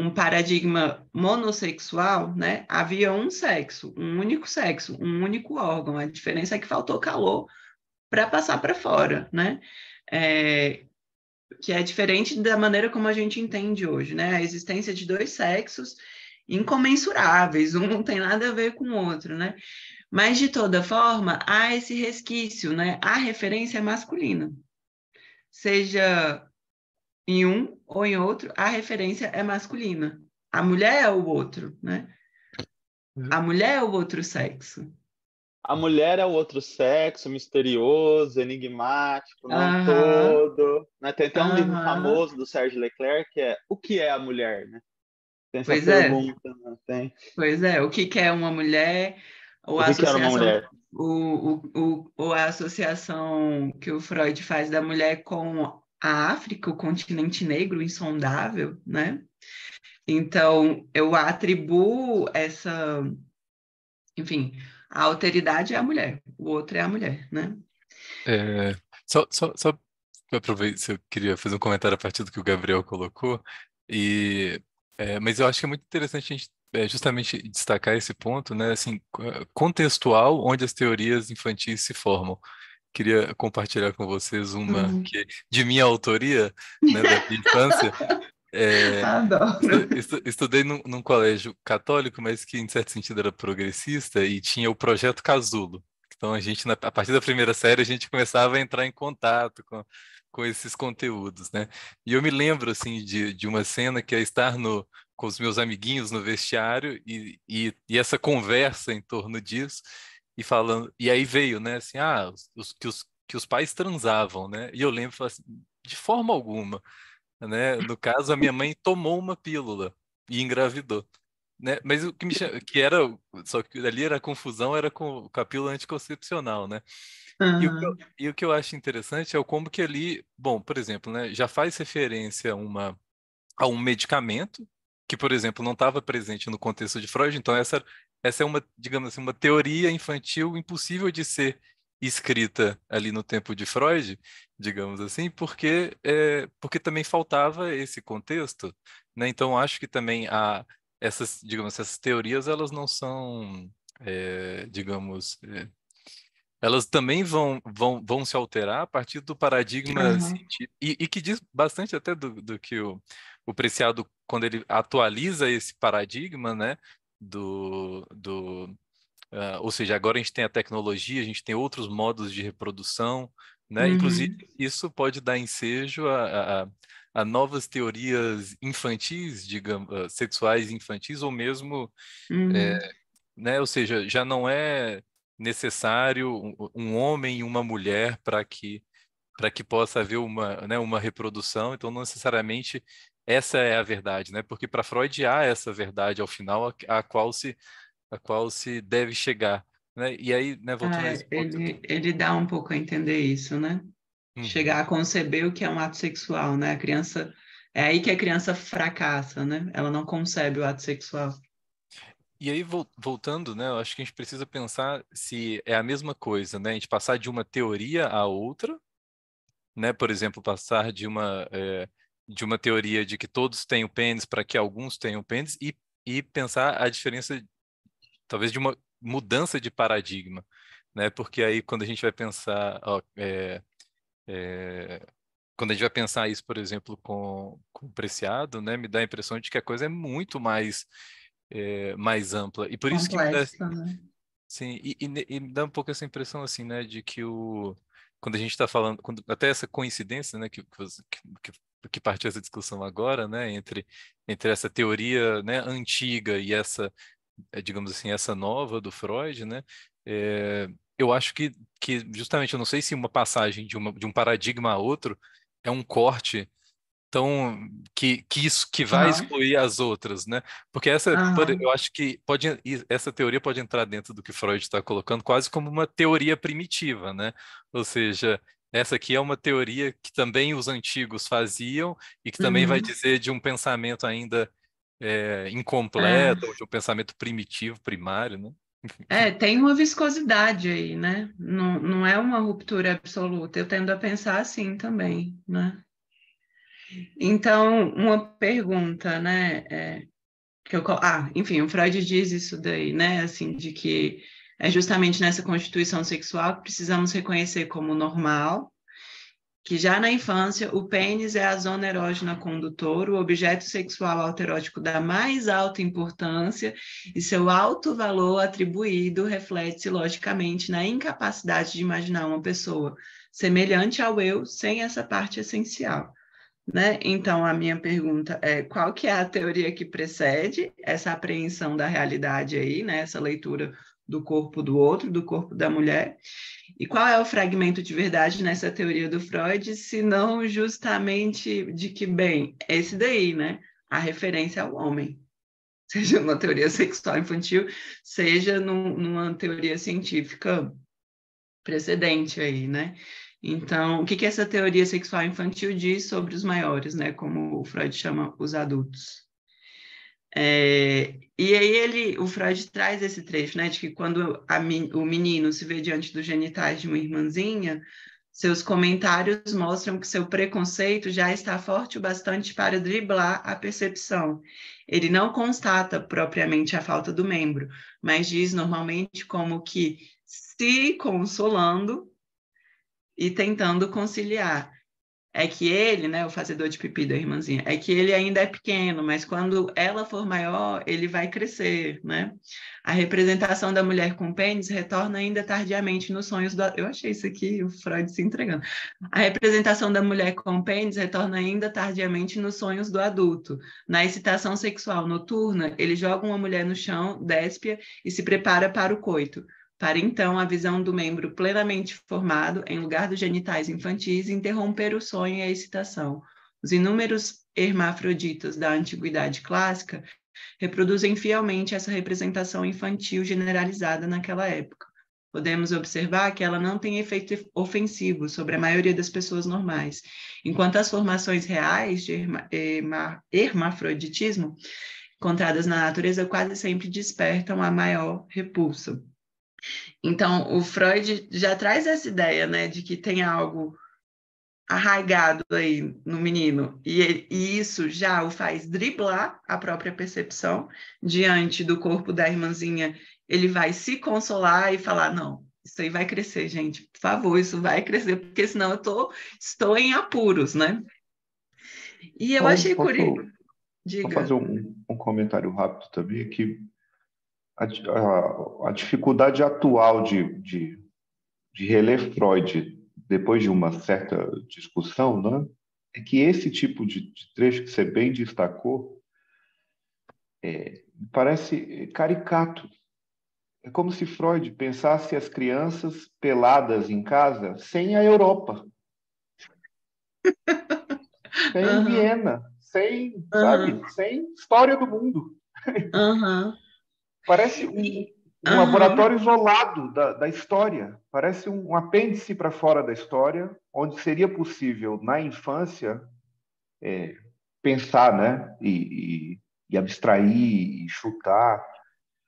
um paradigma monossexual, né, havia um sexo, um único sexo, um único órgão. A diferença é que faltou calor para passar para fora, né? É, que é diferente da maneira como a gente entende hoje, né? A existência de dois sexos incomensuráveis, um não tem nada a ver com o outro, né? Mas de toda forma, há esse resquício, né? A referência é masculina. Seja em um ou em outro, a referência é masculina. A mulher é o outro, né? A uhum. mulher é o outro sexo. A mulher é o outro sexo, misterioso, enigmático, não todo. Né? Tem até um livro famoso do Sérgio Leclerc que é O que é a mulher, né? Tem essa pois é. pergunta, é. Né? Tem. Pois é, o que, é uma mulher? Ou o que, é era uma mulher? O, o, o, ou a associação que o Freud faz da mulher com a África, o continente negro insondável, né? Então, eu atribuo essa, enfim, a alteridade é a mulher, o outro é a mulher, né? É, só, só, só aproveito, eu queria fazer um comentário a partir do que o Gabriel colocou, e, é, mas eu acho que é muito interessante a gente é, justamente destacar esse ponto, né, assim, contextual onde as teorias infantis se formam queria compartilhar com vocês uma uhum. que de minha autoria, né, da minha infância. É, [laughs] estudei num, num, colégio católico, mas que em certo sentido era progressista e tinha o projeto Casulo. Então a gente, na, a partir da primeira série, a gente começava a entrar em contato com, com esses conteúdos, né? E eu me lembro assim de, de uma cena que é estar no com os meus amiguinhos no vestiário e, e, e essa conversa em torno disso e falando, e aí veio, né, assim, ah, os, que, os, que os pais transavam, né? E eu lembro assim, de forma alguma, né? No caso, a minha mãe tomou uma pílula e engravidou. Né? Mas o que me chama, que era só que ali era a confusão era com, com a pílula anticoncepcional, né? E, o eu, e, o que eu, acho interessante é o como que ali, bom, por exemplo, né, já faz referência a uma a um medicamento que, por exemplo, não estava presente no contexto de Freud, então essa essa é uma, digamos assim, uma teoria infantil impossível de ser escrita ali no tempo de Freud, digamos assim, porque é, porque também faltava esse contexto, né? Então acho que também a essas, digamos, essas teorias elas não são, é, digamos, é, elas também vão, vão, vão se alterar a partir do paradigma uhum. científico, e, e, que diz bastante até do, do que o, o Preciado, quando ele atualiza esse paradigma, né, do, do uh, ou seja, agora a gente tem a tecnologia, a gente tem outros modos de reprodução, né? Uhum. Inclusive isso pode dar ensejo a, a, a novas teorias infantis, digamos, eh, sexuais infantis ou mesmo, eh, uhum. é, né? Ou seja, já não é necessário um homem e uma mulher para que para que possa haver uma, né, uma reprodução, então não necessariamente essa é a verdade, né? Porque para Freud há essa verdade ao final a, a, qual se a qual se deve chegar, né? E aí, né, voltando ah, ele, ele dá um pouco a entender isso, né? Hum. Chegar a conceber o que é um ato sexual, né? A criança é aí que a criança fracassa, né? Ela não concebe o ato sexual. E aí, voltando, né, eu acho que a gente precisa pensar se é a mesma coisa, né? A gente passar de uma teoria a outra, né? Por exemplo, passar de uma, é, de uma teoria de que todos têm o pênis para que alguns tenham pênis e, e pensar a diferença, talvez, de uma mudança de paradigma, né? Porque aí quando a gente vai pensar, ó, é, é, quando a gente vai pensar isso, por exemplo, com, com o preciado, né? Me dá a impressão de que a coisa é muito mais é, mais ampla e por Complexa, isso que me dá, né? sim e, e, e me dá um pouco essa impressão assim, né? De que o quando a gente está falando, quando, até essa coincidência, né, que, que, que que partiu essa discussão agora, né, entre, entre essa teoria né, antiga e essa, eh, digamos assim, essa nova do Freud, né, é, eu acho que, que justamente, eu não sei se uma passagem de, uma, de um paradigma a outro é um corte tão que, que isso que vai excluir as outras, né? Porque essa pode, eu acho que pode essa teoria pode entrar dentro do que Freud está colocando quase como uma teoria primitiva, né? Ou seja, essa aqui é uma teoria que também os antigos faziam e que também uhum. vai dizer de um pensamento ainda eh, é, incompleto, é. de um pensamento primitivo, primário, né? É, tem uma viscosidade aí, né? Não, não é uma ruptura absoluta. Eu tendo a pensar assim também, né? Então, uma pergunta, né? É, que eu, ah, enfim, o Freud diz isso daí, né? Assim, de que é justamente nessa constituição sexual que precisamos reconhecer como normal que já na infância o pênis é a zona erógena condutora, o objeto sexual alterótico da mais alta importância e seu alto valor atribuído reflete-se logicamente na incapacidade de imaginar uma pessoa semelhante ao eu sem essa parte essencial. Né? Então, a minha pergunta é qual que é a teoria que precede essa apreensão da realidade aí, né? essa leitura do corpo do outro, do corpo da mulher. E qual é o fragmento de verdade nessa teoria do Freud, se não justamente de que, bem, esse daí, né? A referência ao homem. [laughs] Seja numa teoria sexual infantil, seja num, numa teoria científica precedente aí, né? Então, o que, que essa teoria sexual infantil diz sobre os maiores, né? Como o Freud chama os adultos? É, e aí ele, o Freud traz esse trecho, né, de que quando a, o menino se vê diante dos genitais de uma irmãzinha, seus comentários mostram que seu preconceito já está forte o bastante para driblar a percepção. Ele não constata propriamente a falta do membro, mas diz normalmente como que se consolando e tentando conciliar é que ele, né, o fazedor de pipi da irmãzinha, é que ele ainda é pequeno, mas quando ela for maior, ele vai crescer, né? A representação da mulher com pênis retorna ainda tardiamente nos sonhos do... Eu achei isso aqui, o Freud se entregando. A representação da mulher com pênis retorna ainda tardiamente nos sonhos do adulto. Na excitação sexual noturna, ele joga uma mulher no chão, despia e se prepara para o coito para então a visão do membro plenamente formado em lugar dos genitais infantis interromper o sonho e a excitação. Os inúmeros hermafroditas da antiguidade clássica reproduzem fielmente essa representação infantil generalizada naquela época. Podemos observar que ela não tem efeito ofensivo sobre a maioria das pessoas normais, enquanto as formações reais de hermafroditismo encontradas na natureza quase sempre despertam a maior repulsa. Então, o Freud já traz essa ideia, né, de que tem algo arraigado aí no menino, e, e isso já o faz driblar a própria percepção diante do corpo da irmãzinha. Ele vai se consolar e falar: não, isso aí vai crescer, gente, por favor, isso vai crescer, porque senão eu tô, estou em apuros, né? E eu achei curioso. Vou fazer um, um comentário rápido também, que a, a, dificuldade atual de, de, de reler Freud depois de uma certa discussão, né, é que esse tipo de, de trecho que você bem destacou é, parece é, caricato. É como se Freud pensasse as crianças peladas em casa sem a Europa, [laughs] sem uhum. Viena, sem, uhum. sabe, sem história do mundo. Uhum. Parece um, uhum. laboratório isolado da, da história, parece um, um apêndice para fora da história, onde seria possível, na infância, é, pensar né? E, e, e, abstrair, e chutar,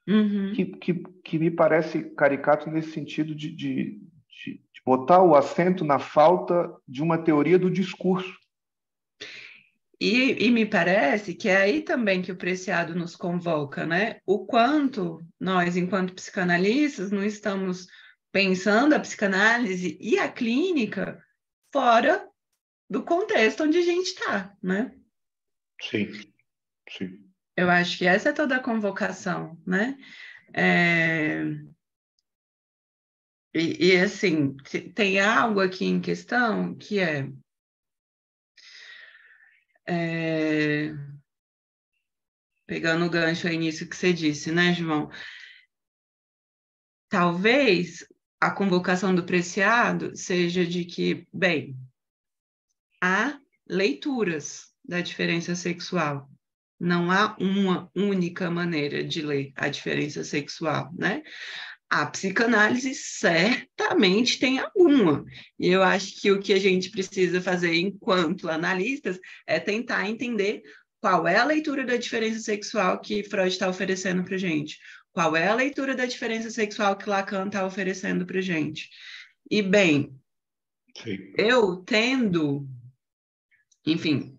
uhum. que, que, que, me parece caricato nesse sentido de, de, de, de botar o acento na falta de uma teoria do discurso e, e, me parece que é aí também que o preciado nos convoca, né? O quanto nós, enquanto psicanalistas, não estamos pensando a psicanálise e a clínica fora do contexto onde a gente está, né? Sim, sim. Eu acho que essa é toda a convocação, né? É... E, e assim, tem algo aqui em questão que é é... Pegando o gancho aí nisso que você disse, né, João? Talvez a convocação do preciado seja de que, bem, há leituras da diferença sexual. Não há uma única maneira de ler a diferença sexual, né? a psicanálise certamente tem alguma. E eu acho que o que a gente precisa fazer enquanto analistas é tentar entender qual é a leitura da diferença sexual que Freud está oferecendo para gente, qual é a leitura da diferença sexual que Lacan está oferecendo para gente. E bem, Sim. eu tendo, enfim,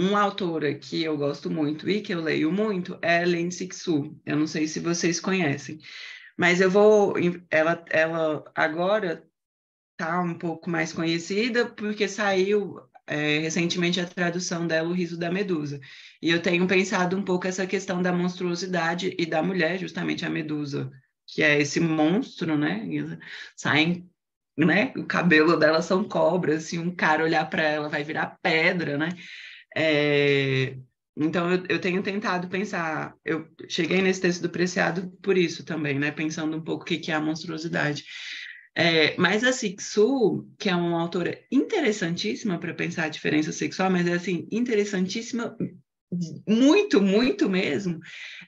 uma autora que eu gosto muito e que eu leio muito é Len Sixu. Eu não sei se vocês conhecem, mas eu vou. Ela, ela agora está um pouco mais conhecida porque saiu é, recentemente a tradução dela, O Riso da Medusa. E eu tenho pensado um pouco essa questão da monstruosidade e da mulher, justamente a medusa, que é esse monstro, né? Saem, né? O cabelo dela são cobras, se um cara olhar para ela vai virar pedra, né? É, então, eu, eu, tenho tentado pensar, eu cheguei nesse texto do Preciado por isso também, né? Pensando um pouco o que, que é a monstruosidade. É, mas a Sixu, que é uma autora interessantíssima para pensar a diferença sexual, mas é assim, interessantíssima muito, muito mesmo,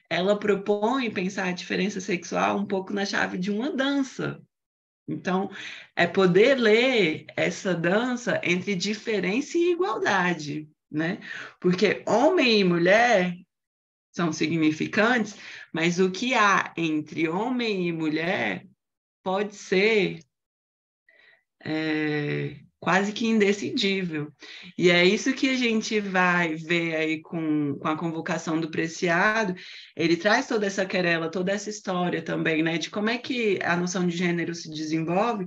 ela propõe pensar a diferença sexual um pouco na chave de uma dança. Então, é poder ler essa dança entre diferença e igualdade, né? Porque homem e mulher são significantes, mas o que há entre homem e mulher pode ser é, quase que indecidível. E é isso que a gente vai ver aí com, com a convocação do Preciado. Ele traz toda essa querela, toda essa história também, né, de como é que a noção de gênero se desenvolve,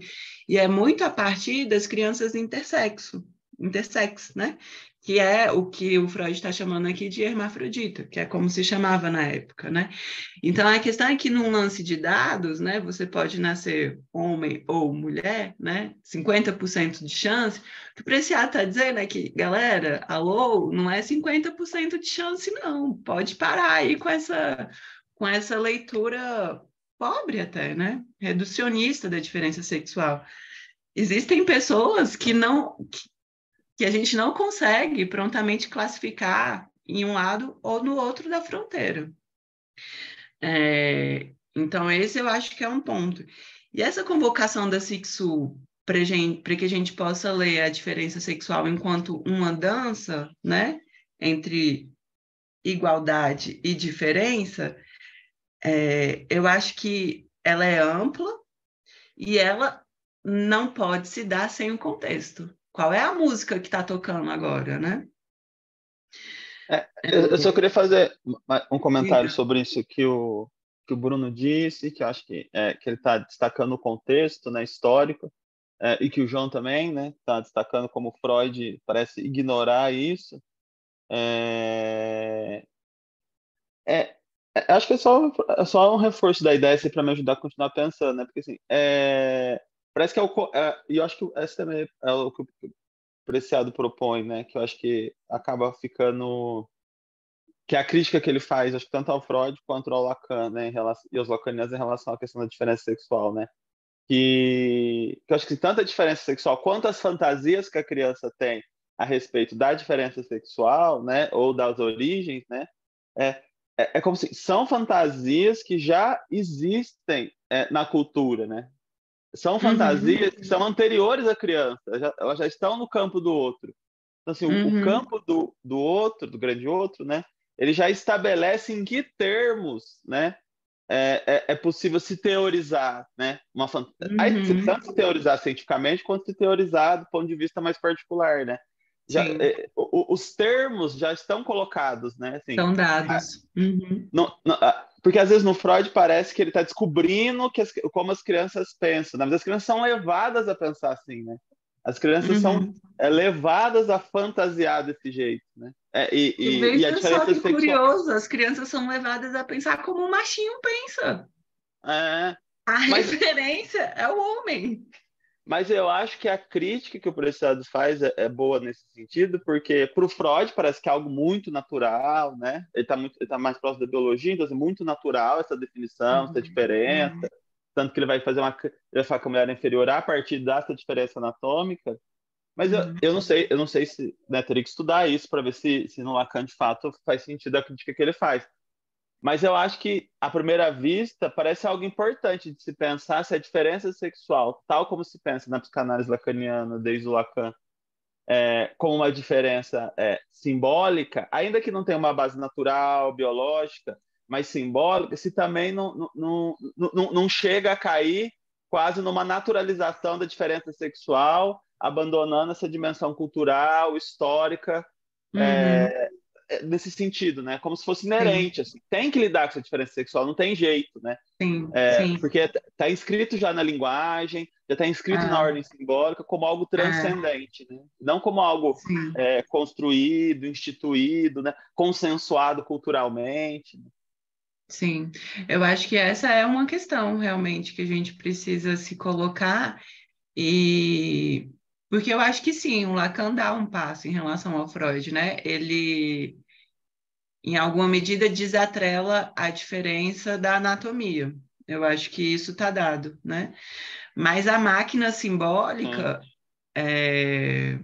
e é muito a partir das crianças intersexo, intersexo, né? que é o que o Freud está chamando aqui de hermafrodita, que é como se chamava na época, né? Então a questão é que num lance de dados, né, você pode nascer homem ou mulher, né? 50% de chance. O que o Preciado está dizendo é que, galera, alô, não é 50% de chance não. Pode parar aí com essa com essa leitura pobre até, né? Reducionista da diferença sexual existem pessoas que não que a gente não consegue prontamente classificar em um lado ou no outro da fronteira. É, então, esse eu acho que é um ponto. E essa convocação da Sixu para que a gente possa ler a diferença sexual enquanto uma dança, né, entre igualdade e diferença, é, eu acho que ela é ampla e ela não pode se dar sem o contexto qual é a música que está tocando agora, né? É, é eu só é. queria fazer um comentário Sim. sobre isso que o, que o Bruno disse, que eu acho que, é, que ele está destacando o contexto né, histórico, é, e que o João também está né, tá destacando como Freud parece ignorar isso. É, é, é, acho que é só, é só um reforço da ideia assim, para me ajudar a continuar pensando, né? porque assim, é, Parece que é o. É, e eu acho que essa também é o que o Preciado propõe, né? Que eu acho que acaba ficando. Que é a crítica que ele faz, acho que tanto ao Freud quanto ao Lacan, né? Em relação, e aos lacanianos em relação à questão da diferença sexual, né? Que, que eu acho que tanta diferença sexual quanto as fantasias que a criança tem a respeito da diferença sexual, né? Ou das origens, né? É, é, é, como se são fantasias que já existem é, na cultura, né? são uhum. fantasias uhum. que são anteriores à criança, já, elas já estão no campo do outro. Então, assim, uhum. o, o, uhum. campo do, do outro, do grande outro, né? Ele já estabelece em que termos, né? É, é, é possível se teorizar, né? Uma fant... Uhum. tanto se teorizar cientificamente quanto se teorizar do ponto de vista mais particular, né? Já, é, o, os termos já estão colocados, né? Assim, estão dados. A, uhum. não, não, a, porque às vezes no Freud parece que ele está descobrindo que as, como as crianças pensam. Né? Mas as crianças são levadas a pensar assim, né? As crianças uhum. são é, levadas a fantasiar desse jeito, né? É, e, e, e, e a diferença só que curioso, as crianças são levadas a pensar como o machinho pensa. É. A mas... referência é o homem. Mas eu acho que a crítica que o processado faz é, é boa nesse sentido, porque para o Freud parece que é algo muito natural, né? Ele está tá mais próximo da biologia, então é muito natural essa definição, uhum. essa diferença. Uhum. Tanto que ele vai fazer uma. Ele vai falar que a mulher é inferior a partir dessa diferença anatômica. Mas eu, uhum. eu não sei, eu não sei se né, teria que estudar isso para ver se, se no Lacan de fato faz sentido a crítica que ele faz. Mas eu acho que, à primeira vista, parece algo importante de se pensar se a diferença sexual, tal como se pensa na psicanálise lacaniana desde o Lacan, é, como uma diferença é, simbólica, ainda que não tenha uma base natural, biológica, mas simbólica, se também não, não, não, não chega a cair quase numa naturalização da diferença sexual, abandonando essa dimensão cultural, histórica, é, uhum. é, eh, nesse sentido, né? Como se fosse inerente, assim. Tem que lidar com essa diferença sexual, não tem jeito, né? Sim, é, sim. Porque tá, tá inscrito já na linguagem, já tá inscrito na ah. ordem simbólica como algo ah. transcendente, né? Não como algo é, construído, instituído, né? Consensuado culturalmente. Né? Sim, eu acho que essa é uma questão realmente que a gente precisa se colocar e porque eu acho que sim, o Lacan dá um passo em relação ao Freud, né? Ele, em alguma medida, desatrela a diferença da anatomia. Eu acho que isso está dado, né? Mas a máquina simbólica, É...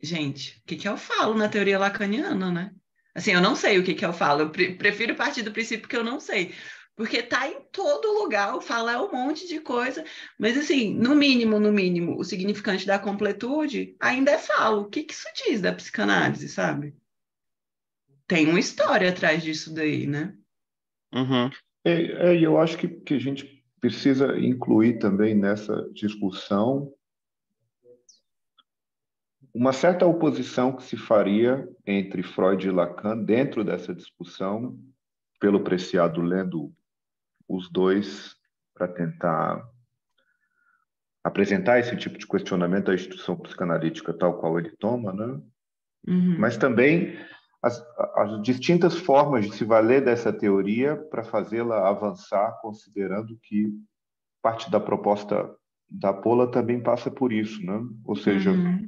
gente, o que, que eu falo na teoria lacaniana, né? Assim, eu não sei o que, que eu falo, eu pre prefiro partir do princípio que eu não sei porque tá em todo lugar, falar é um monte de coisa, mas assim, no mínimo, no mínimo, o significante da completude ainda é falo. O que, que isso diz da psicanálise, sabe? Tem uma história atrás disso daí, né? Uhum. É, é, eu acho que, que a gente precisa incluir também nessa discussão uma certa oposição que se faria entre Freud e Lacan dentro dessa discussão, pelo preciado lendo os dois para tentar apresentar esse tipo de questionamento à instituição psicanalítica tal qual ele toma, né? Uhum. mas também as, as, distintas formas de se valer dessa teoria para fazê-la avançar, considerando que parte da proposta da Pola também passa por isso, né? Ou seja, uhum.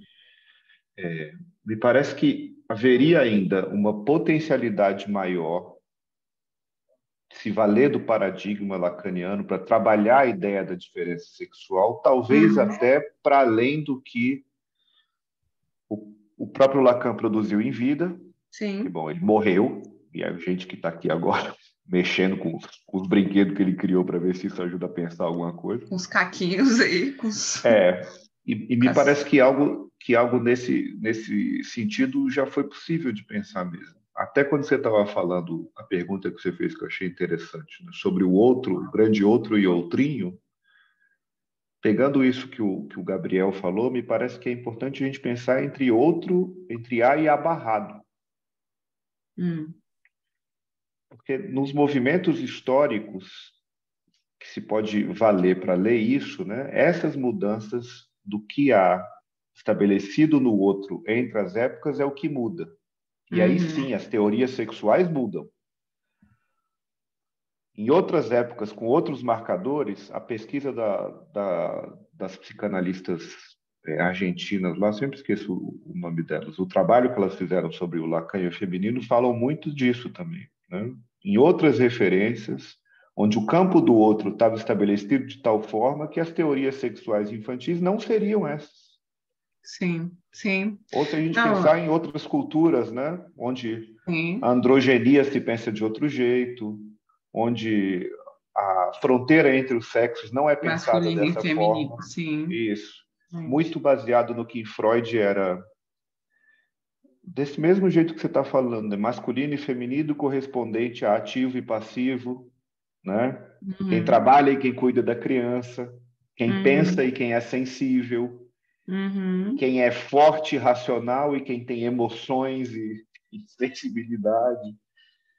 é, me parece que haveria ainda uma potencialidade maior se valer do paradigma lacaniano para trabalhar a ideia da diferença sexual, talvez uhum. até para além do que o, o, próprio Lacan produziu em vida. Sim. Que, bom, ele morreu, e a gente que está aqui agora [laughs] mexendo com, com os brinquedos que ele criou para ver se isso ajuda a pensar alguma coisa. Com os caquinhos [laughs] aí. Com os... É, e, e me As... parece que algo, que algo nesse, nesse sentido já foi possível de pensar mesmo até quando você estava falando, a pergunta que você fez que eu achei interessante, né, sobre o outro, o grande outro e outrinho, pegando isso que o, que o Gabriel falou, me parece que é importante a gente pensar entre outro, entre A e A barrado. Hum. Porque nos movimentos históricos, que se pode valer para ler isso, né, essas mudanças do que há estabelecido no outro entre as épocas é o que muda. E aí uhum. sim, as teorias sexuais mudam. Em outras épocas, com outros marcadores, a pesquisa da, da, das psicanalistas é, argentinas lá, sempre esqueço o, o nome delas, o trabalho que elas fizeram sobre o Lacan e o feminino falam muito disso também. Né? Em outras referências, onde o campo do outro estava estabelecido de tal forma que as teorias sexuais infantis não seriam essas. Sim, sim. Ou se a gente Não. pensar em outras culturas, né? Onde sim. a androgenia se pensa de outro jeito, onde a fronteira entre os sexos não é pensada Masculino dessa feminino, forma. Sim. Isso. Muito baseado no que Freud era desse mesmo jeito que você está falando, né? masculino e feminino correspondente a ativo e passivo, né? Uhum. Quem trabalha e quem cuida da criança, quem uhum. pensa e quem é sensível, Uhum. Quem é forte, racional e quem tem emoções e, e [laughs] sensibilidade.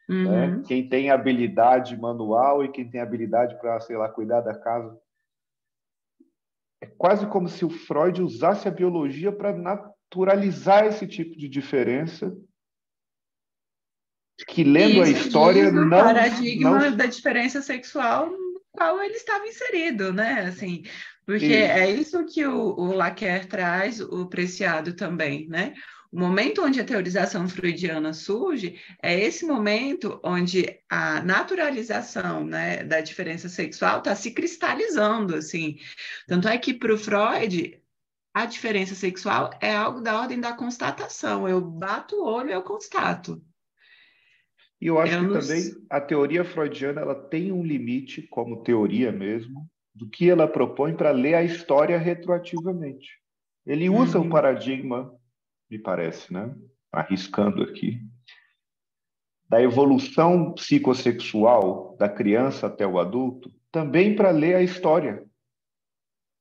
Né? Uhum. Né? Quem tem habilidade manual e quem tem habilidade para, sei lá, cuidar da casa. É quase como se o Freud usasse a biologia para naturalizar esse tipo de diferença que lendo Isso a história não paradigma não... da diferença sexual no qual ele estava inserido, né? Assim, porque isso. é isso que o, o Laquer traz, o Preciado também, né? O momento onde a teorização freudiana surge é esse momento onde a naturalização né, da diferença sexual está se cristalizando, assim. Tanto é que para o Freud a diferença sexual é algo da ordem da constatação. Eu bato o olho, eu constato. E eu acho eu que não... também a teoria freudiana ela tem um limite como teoria mesmo, do que ela propõe para ler a história retroativamente. Ele usa uhum. o paradigma, me parece, né? arriscando aqui, da evolução psicossexual da criança até o adulto, também para ler a história.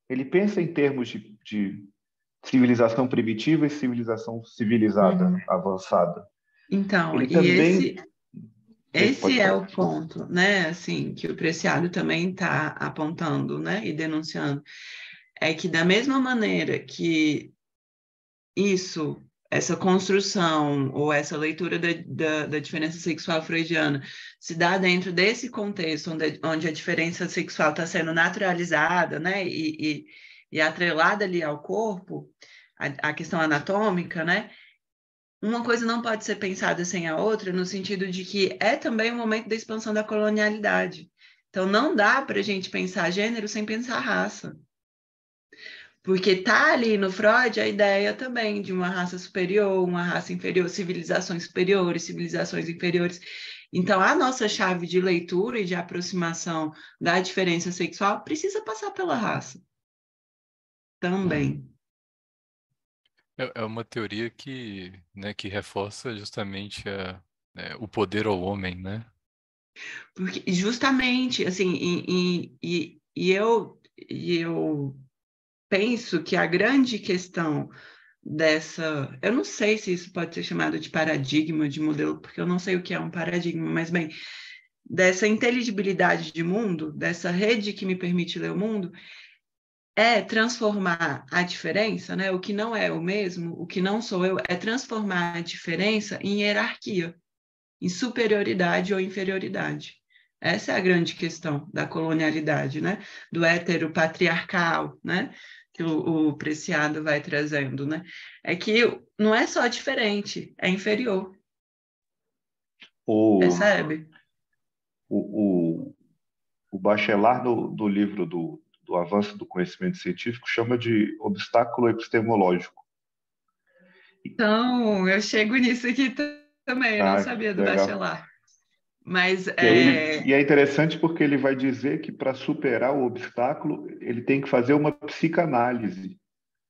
Ele pensa em termos de, de civilização primitiva e civilização civilizada, uhum. avançada. Então, ele também esse... Esse é o ponto, né? Assim, que o Preciado também está apontando, né? E denunciando. É que da mesma maneira que isso, essa construção ou essa leitura da, da, da diferença sexual freudiana se dá dentro desse contexto onde, onde a diferença sexual está sendo naturalizada, né? E, e, e, atrelada ali ao corpo, a, a questão anatômica, né? uma coisa não pode ser pensada sem a outra, no sentido de que é também um momento da expansão da colonialidade. Então, não dá para a gente pensar gênero sem pensar raça. Porque tá ali no Freud a ideia também de uma raça superior, uma raça inferior, civilizações superiores, civilizações inferiores. Então, a nossa chave de leitura e de aproximação da diferença sexual precisa passar pela raça também. É, é, uma teoria que, né, que reforça justamente a, né, o poder ao homem, né? Porque justamente, assim, e, e, e eu, e eu penso que a grande questão dessa. Eu não sei se isso pode ser chamado de paradigma, de modelo, porque eu não sei o que é um paradigma, mas bem, dessa inteligibilidade de mundo, dessa rede que me permite ler o mundo, é transformar a diferença, né? O que não é o mesmo, o que não sou eu, é transformar a diferença em hierarquia, em superioridade ou inferioridade. Essa é a grande questão da colonialidade, né? Do hétero patriarcal, né? Que o, o Preciado vai trazendo, né? É que não é só diferente, é inferior. O, Percebe? O, o, o bachelar do, do livro do, avanço do conhecimento científico chama de obstáculo epistemológico. Então, eu chego nisso aqui também, ah, não sabia do legal. bachelar. Mas, e, é... Ele, e é interessante porque ele vai dizer que para superar o obstáculo, ele tem que fazer uma psicanálise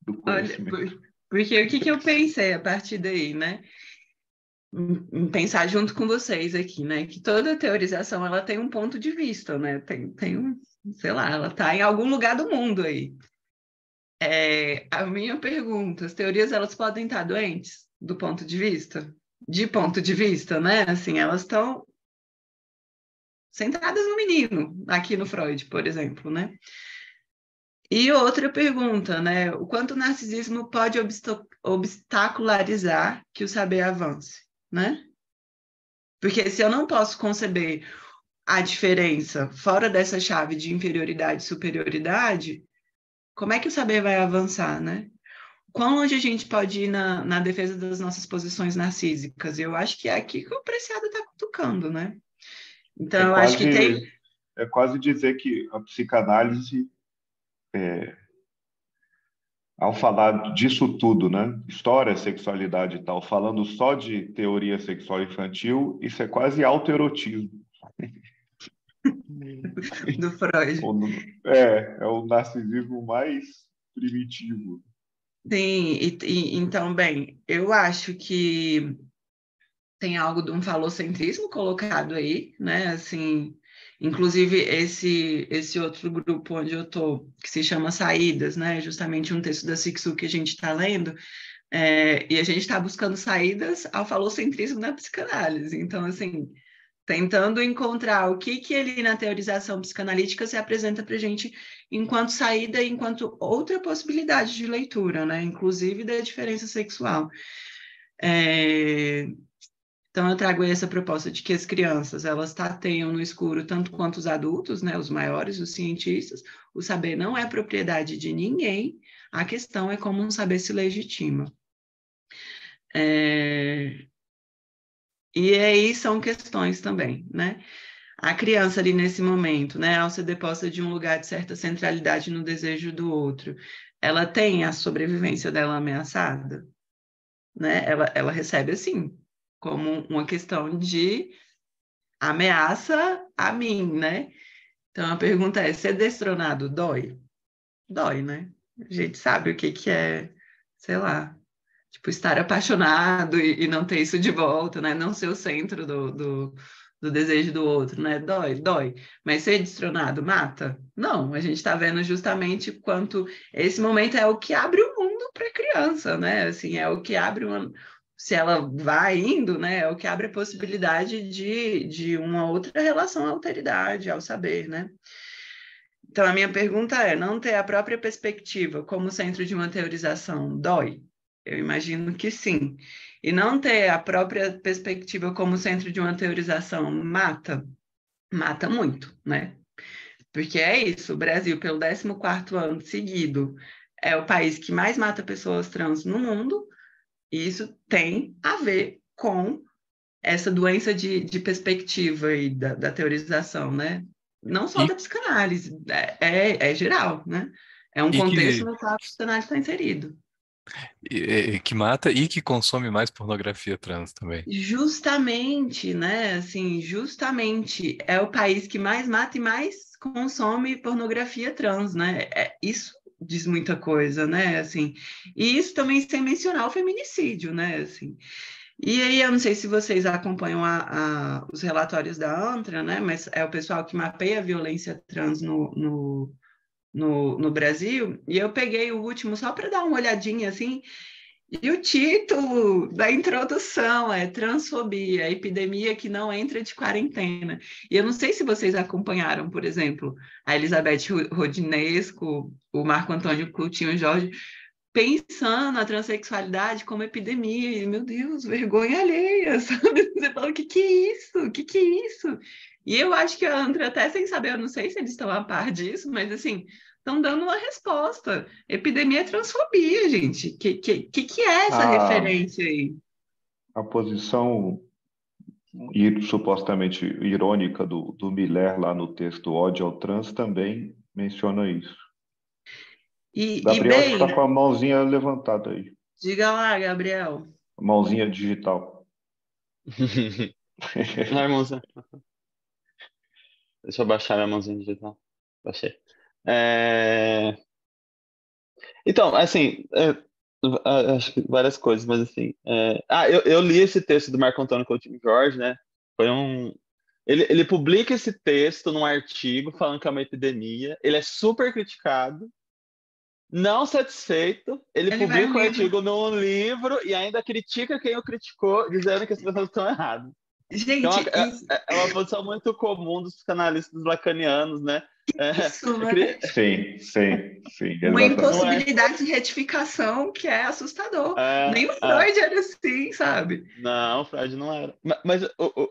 do conhecimento. Olha, porque o que, que eu pensei a partir daí, né? Pensar junto com vocês aqui, né? Que toda teorização ela tem um ponto de vista, né? Tem, tem um, sei lá, ela está em algum lugar do mundo aí. É, a minha pergunta, as teorias elas podem estar doentes do ponto de vista? De ponto de vista, né? Assim, elas estão sentadas no menino, aqui no Freud, por exemplo, né? E outra pergunta, né? O quanto o narcisismo pode obstacularizar que o saber avance, né? Porque se eu não posso conceber a diferença fora dessa chave de inferioridade e superioridade, como é que o saber vai avançar, né? Quão longe a gente pode ir na, na defesa das nossas posições narcísicas? Eu acho que é aqui que o Preciado está cutucando, né? Então, é eu quase, acho que tem... É quase dizer que a psicanálise, é, ao falar disso tudo, né? História, sexualidade e tal, falando só de teoria sexual infantil, isso é quase autoerotismo. [laughs] [laughs] do Freud. É, é o narcisismo mais primitivo. Sim, e, e, então, bem, eu acho que tem algo de um falocentrismo colocado aí, né? Assim, inclusive esse esse outro grupo onde eu tô, que se chama Saídas, né? Justamente um texto da Sixu que a gente está lendo, é, e a gente está buscando saídas ao falocentrismo na psicanálise. Então, assim, tentando encontrar o que, que ele, na teorização psicanalítica, se apresenta para a gente enquanto saída, enquanto outra possibilidade de leitura, né? inclusive da diferença sexual. É... Então, eu trago aí essa proposta de que as crianças, elas tateiam no escuro tanto quanto os adultos, né? os maiores, os cientistas, o saber não é propriedade de ninguém, a questão é como um saber se legitima. É... E aí são questões também, né? A criança ali nesse momento, né, ao ser deposta de um lugar de certa centralidade no desejo do outro, ela tem a sobrevivência dela ameaçada, né? Ela, ela recebe assim, como uma questão de ameaça a mim, né? Então a pergunta é: ser destronado dói? Dói, né? A gente sabe o que, que é, sei lá, tipo, estar apaixonado e, e, não ter isso de volta, né? Não ser o centro do, do, do desejo do outro, né? Dói, dói. Mas ser destronado mata? Não, a gente está vendo justamente quanto esse momento é o que abre o mundo para a criança, né? Assim, é o que abre uma, se ela vai indo, né, é o que abre a possibilidade de, de uma outra relação à alteridade, ao saber, né? Então, a minha pergunta é, não ter a própria perspectiva como centro de uma teorização dói? Eu imagino que sim. E não ter a própria perspectiva como centro de uma teorização mata, mata muito, né? Porque é isso, o Brasil, pelo 14º ano seguido, é o país que mais mata pessoas trans no mundo, e isso tem a ver com essa doença de, de perspectiva e da, da teorização, né? Não só e... da psicanálise, é, é, é, geral, né? É um e contexto que... no qual a psicanálise está inserido. E, que mata e que consome mais pornografia trans também. Justamente, né? Assim, justamente é o país que mais mata e mais consome pornografia trans, né? É, isso diz muita coisa, né? Assim, e isso também sem mencionar o feminicídio, né? Assim, e aí, eu não sei se vocês acompanham a, a, os relatórios da ANTRA, né? Mas é o pessoal que mapeia a violência trans no, no no, no Brasil, e eu peguei o último só para dar uma olhadinha assim. E o título da introdução é Transfobia, epidemia que não entra de quarentena. E eu não sei se vocês acompanharam, por exemplo, a Elizabeth Rodinesco, o Marco Antônio Coutinho Jorge, pensando a transexualidade como epidemia, e, meu Deus, vergonha alheia, [laughs] sabe? Você fala, o que que é isso? O que que é isso? E eu acho que a André, até sem saber, eu não sei se eles estão a par disso, mas assim, estão dando uma resposta. Epidemia é transfobia, gente. O que, que, que, que é essa a, ah. referência aí? A posição supostamente irônica do, do Miller lá no texto Ódio ao Trans também menciona isso. E, Gabriel está com a mãozinha levantada aí. Diga lá, Gabriel. Mãozinha digital. [laughs] Não, mãozinha. Deixa eu baixar a mãozinha digital. Baixei. É... Então, assim, é, é, acho que várias coisas, mas assim. É... Ah, eu, eu, li esse texto do Marco Antônio Coutinho Jorge, né? Foi um. Ele, ele publica esse texto num artigo falando que é uma epidemia. Ele é super criticado não satisfeito, ele, ele publica o artigo num livro e ainda critica quem o criticou, dizendo que as pessoas estão erradas. Gente, então, é, é, é uma posição muito comum dos psicanalistas lacanianos, né? é, Sim, sim, sim. Uma impossibilidade de retificação que é assustador. É, Nem o é. Freud era assim, sabe? Não, o Freud não era. Mas, mas o, o,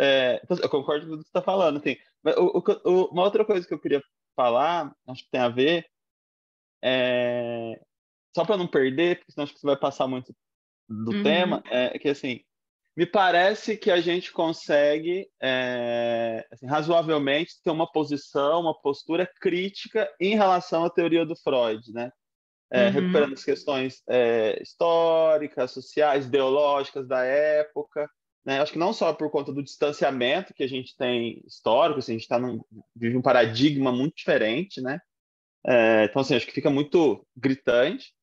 é, então, eu concordo com tá assim. o que você está falando. Assim, o, uma outra coisa que eu queria falar, acho que tem a ver, é, só para não perder, porque senão acho que você vai passar muito do uhum. tema, é que assim, me parece que a gente consegue é, assim, razoavelmente ter uma posição, uma postura crítica em relação à teoria do Freud, né? É, uhum. Recuperando as questões é, históricas, sociais, ideológicas da época, né? Acho que não só por conta do distanciamento que a gente tem histórico, assim, a gente tá num, vive um paradigma muito diferente, né? É, então, assim, acho que fica muito gritante,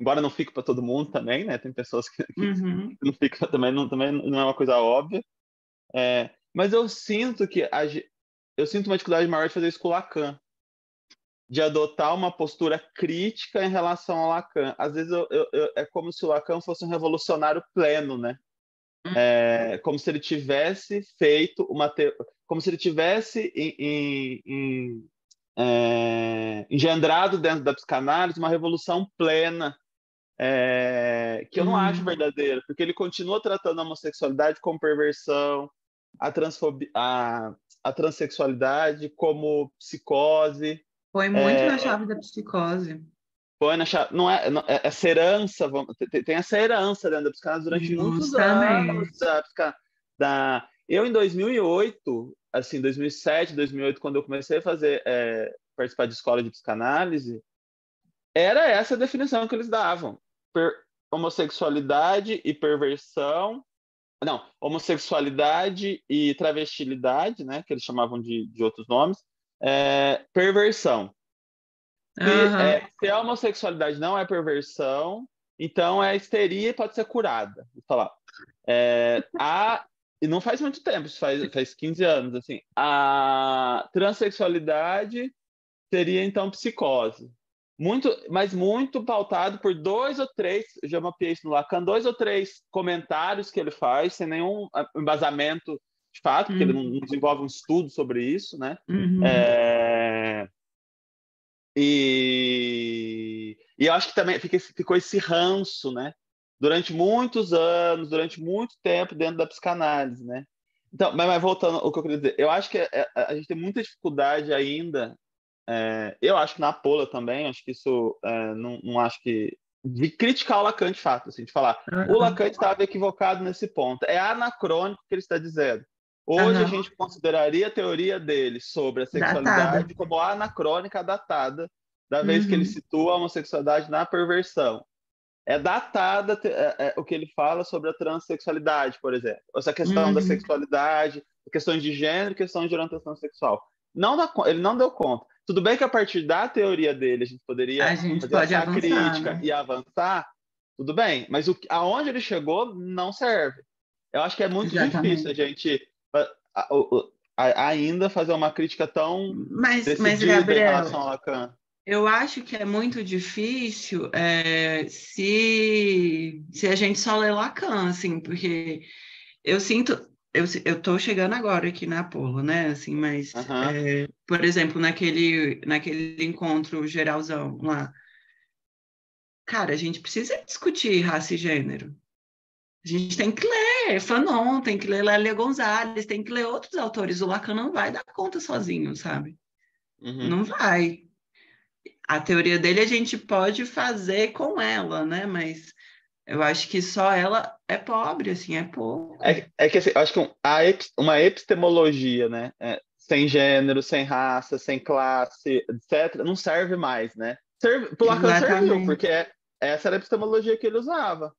embora não fique para todo mundo também, né? Tem pessoas que, que uhum. não fica também, não, também não é uma coisa óbvia. É, mas eu sinto que a, eu sinto uma dificuldade maior de fazer isso com o Lacan, de adotar uma postura crítica em relação ao Lacan. Às vezes eu, eu, eu, é como se o Lacan fosse um revolucionário pleno, né? Uhum. É, como se ele tivesse feito uma te... como se ele tivesse em, em, em, é, engendrado dentro da psicanálise uma revolução plena, é, que eu não hum. acho uhum. verdadeira, porque ele continua tratando a homossexualidade como perversão, a, transfobia, a, a transexualidade como psicose. foi é, muito é, na chave da psicose. foi na chave. Não é, não, é, é essa herança, vamos, tem, tem, essa herança dentro da psicanálise durante Justamente. muitos anos da, da eu, em 2008, assim, 2007, 2008, quando eu comecei a fazer, é, participar de escola de psicanálise, era essa a definição que eles davam. Per homossexualidade e perversão. Não, homossexualidade e travestilidade, né? Que eles chamavam de, de outros nomes. É, perversão. Se, uhum. é, se a homossexualidade não é perversão, então é histeria pode ser curada. Vou falar. É, a e não faz muito tempo, isso faz, faz 15 anos, assim, a transexualidade seria então psicose. Muito, mas muito pautado por dois ou três, eu já mapeei isso no Lacan, dois ou três comentários que ele faz, sem nenhum ah, embasamento de fato, porque ele não uhum. desenvolve um estudo sobre isso, né? Uhum. É... E... e eu acho que também fica, ficou esse ranço, né? durante muitos anos, durante muito tempo dentro da psicanálise, né? Então, mas, mas voltando ao que eu queria dizer, eu acho que a, é, é, a gente tem muita dificuldade ainda, é, eu acho que na Pola também, acho que isso, é, não, não acho que de criticar o Lacan de fato, assim, de falar, uhum. o Lacan estava equivocado nesse ponto. É anacrônico o que ele está dizendo. Hoje uhum. a gente consideraria a teoria dele sobre a sexualidade datada. como anacrônica datada, da vez uhum. que ele uhum. situa a homossexualidade na perversão é datada é, é, o que ele fala sobre a transexualidade, por exemplo. Essa questão uhum. da sexualidade, questões de gênero, questões de orientação sexual. Não dá, ele não deu conta. Tudo bem que a partir da teoria dele a gente poderia a gente fazer pode essa avançar, crítica né? e avançar, tudo bem, mas o, aonde ele chegou não serve. Eu acho que é muito Exatamente. difícil a gente a, a, ainda fazer uma crítica tão mas, decidida mas, Gabriel, em relação a Lacan. Eu acho que é muito difícil é, se, se a gente só lê Lacan, assim, porque eu sinto, eu estou chegando agora aqui na Apolo, né, assim, mas, uhum. é, por exemplo, naquele, naquele encontro geralzão lá, cara, a gente precisa discutir raça e gênero. A gente tem que ler Fanon, tem que ler Lélia Gonzalez, tem que ler outros autores. O Lacan não vai dar conta sozinho, sabe? Uhum. Não vai a teoria dele a gente pode fazer com ela, né? Mas eu acho que só ela é pobre, assim, é pouco. É, é que assim, eu acho que uma epistemologia, né? É, sem gênero, sem raça, sem classe, etc., não serve mais, né? Serve, Lacan serviu, porque é, essa era a epistemologia que ele usava.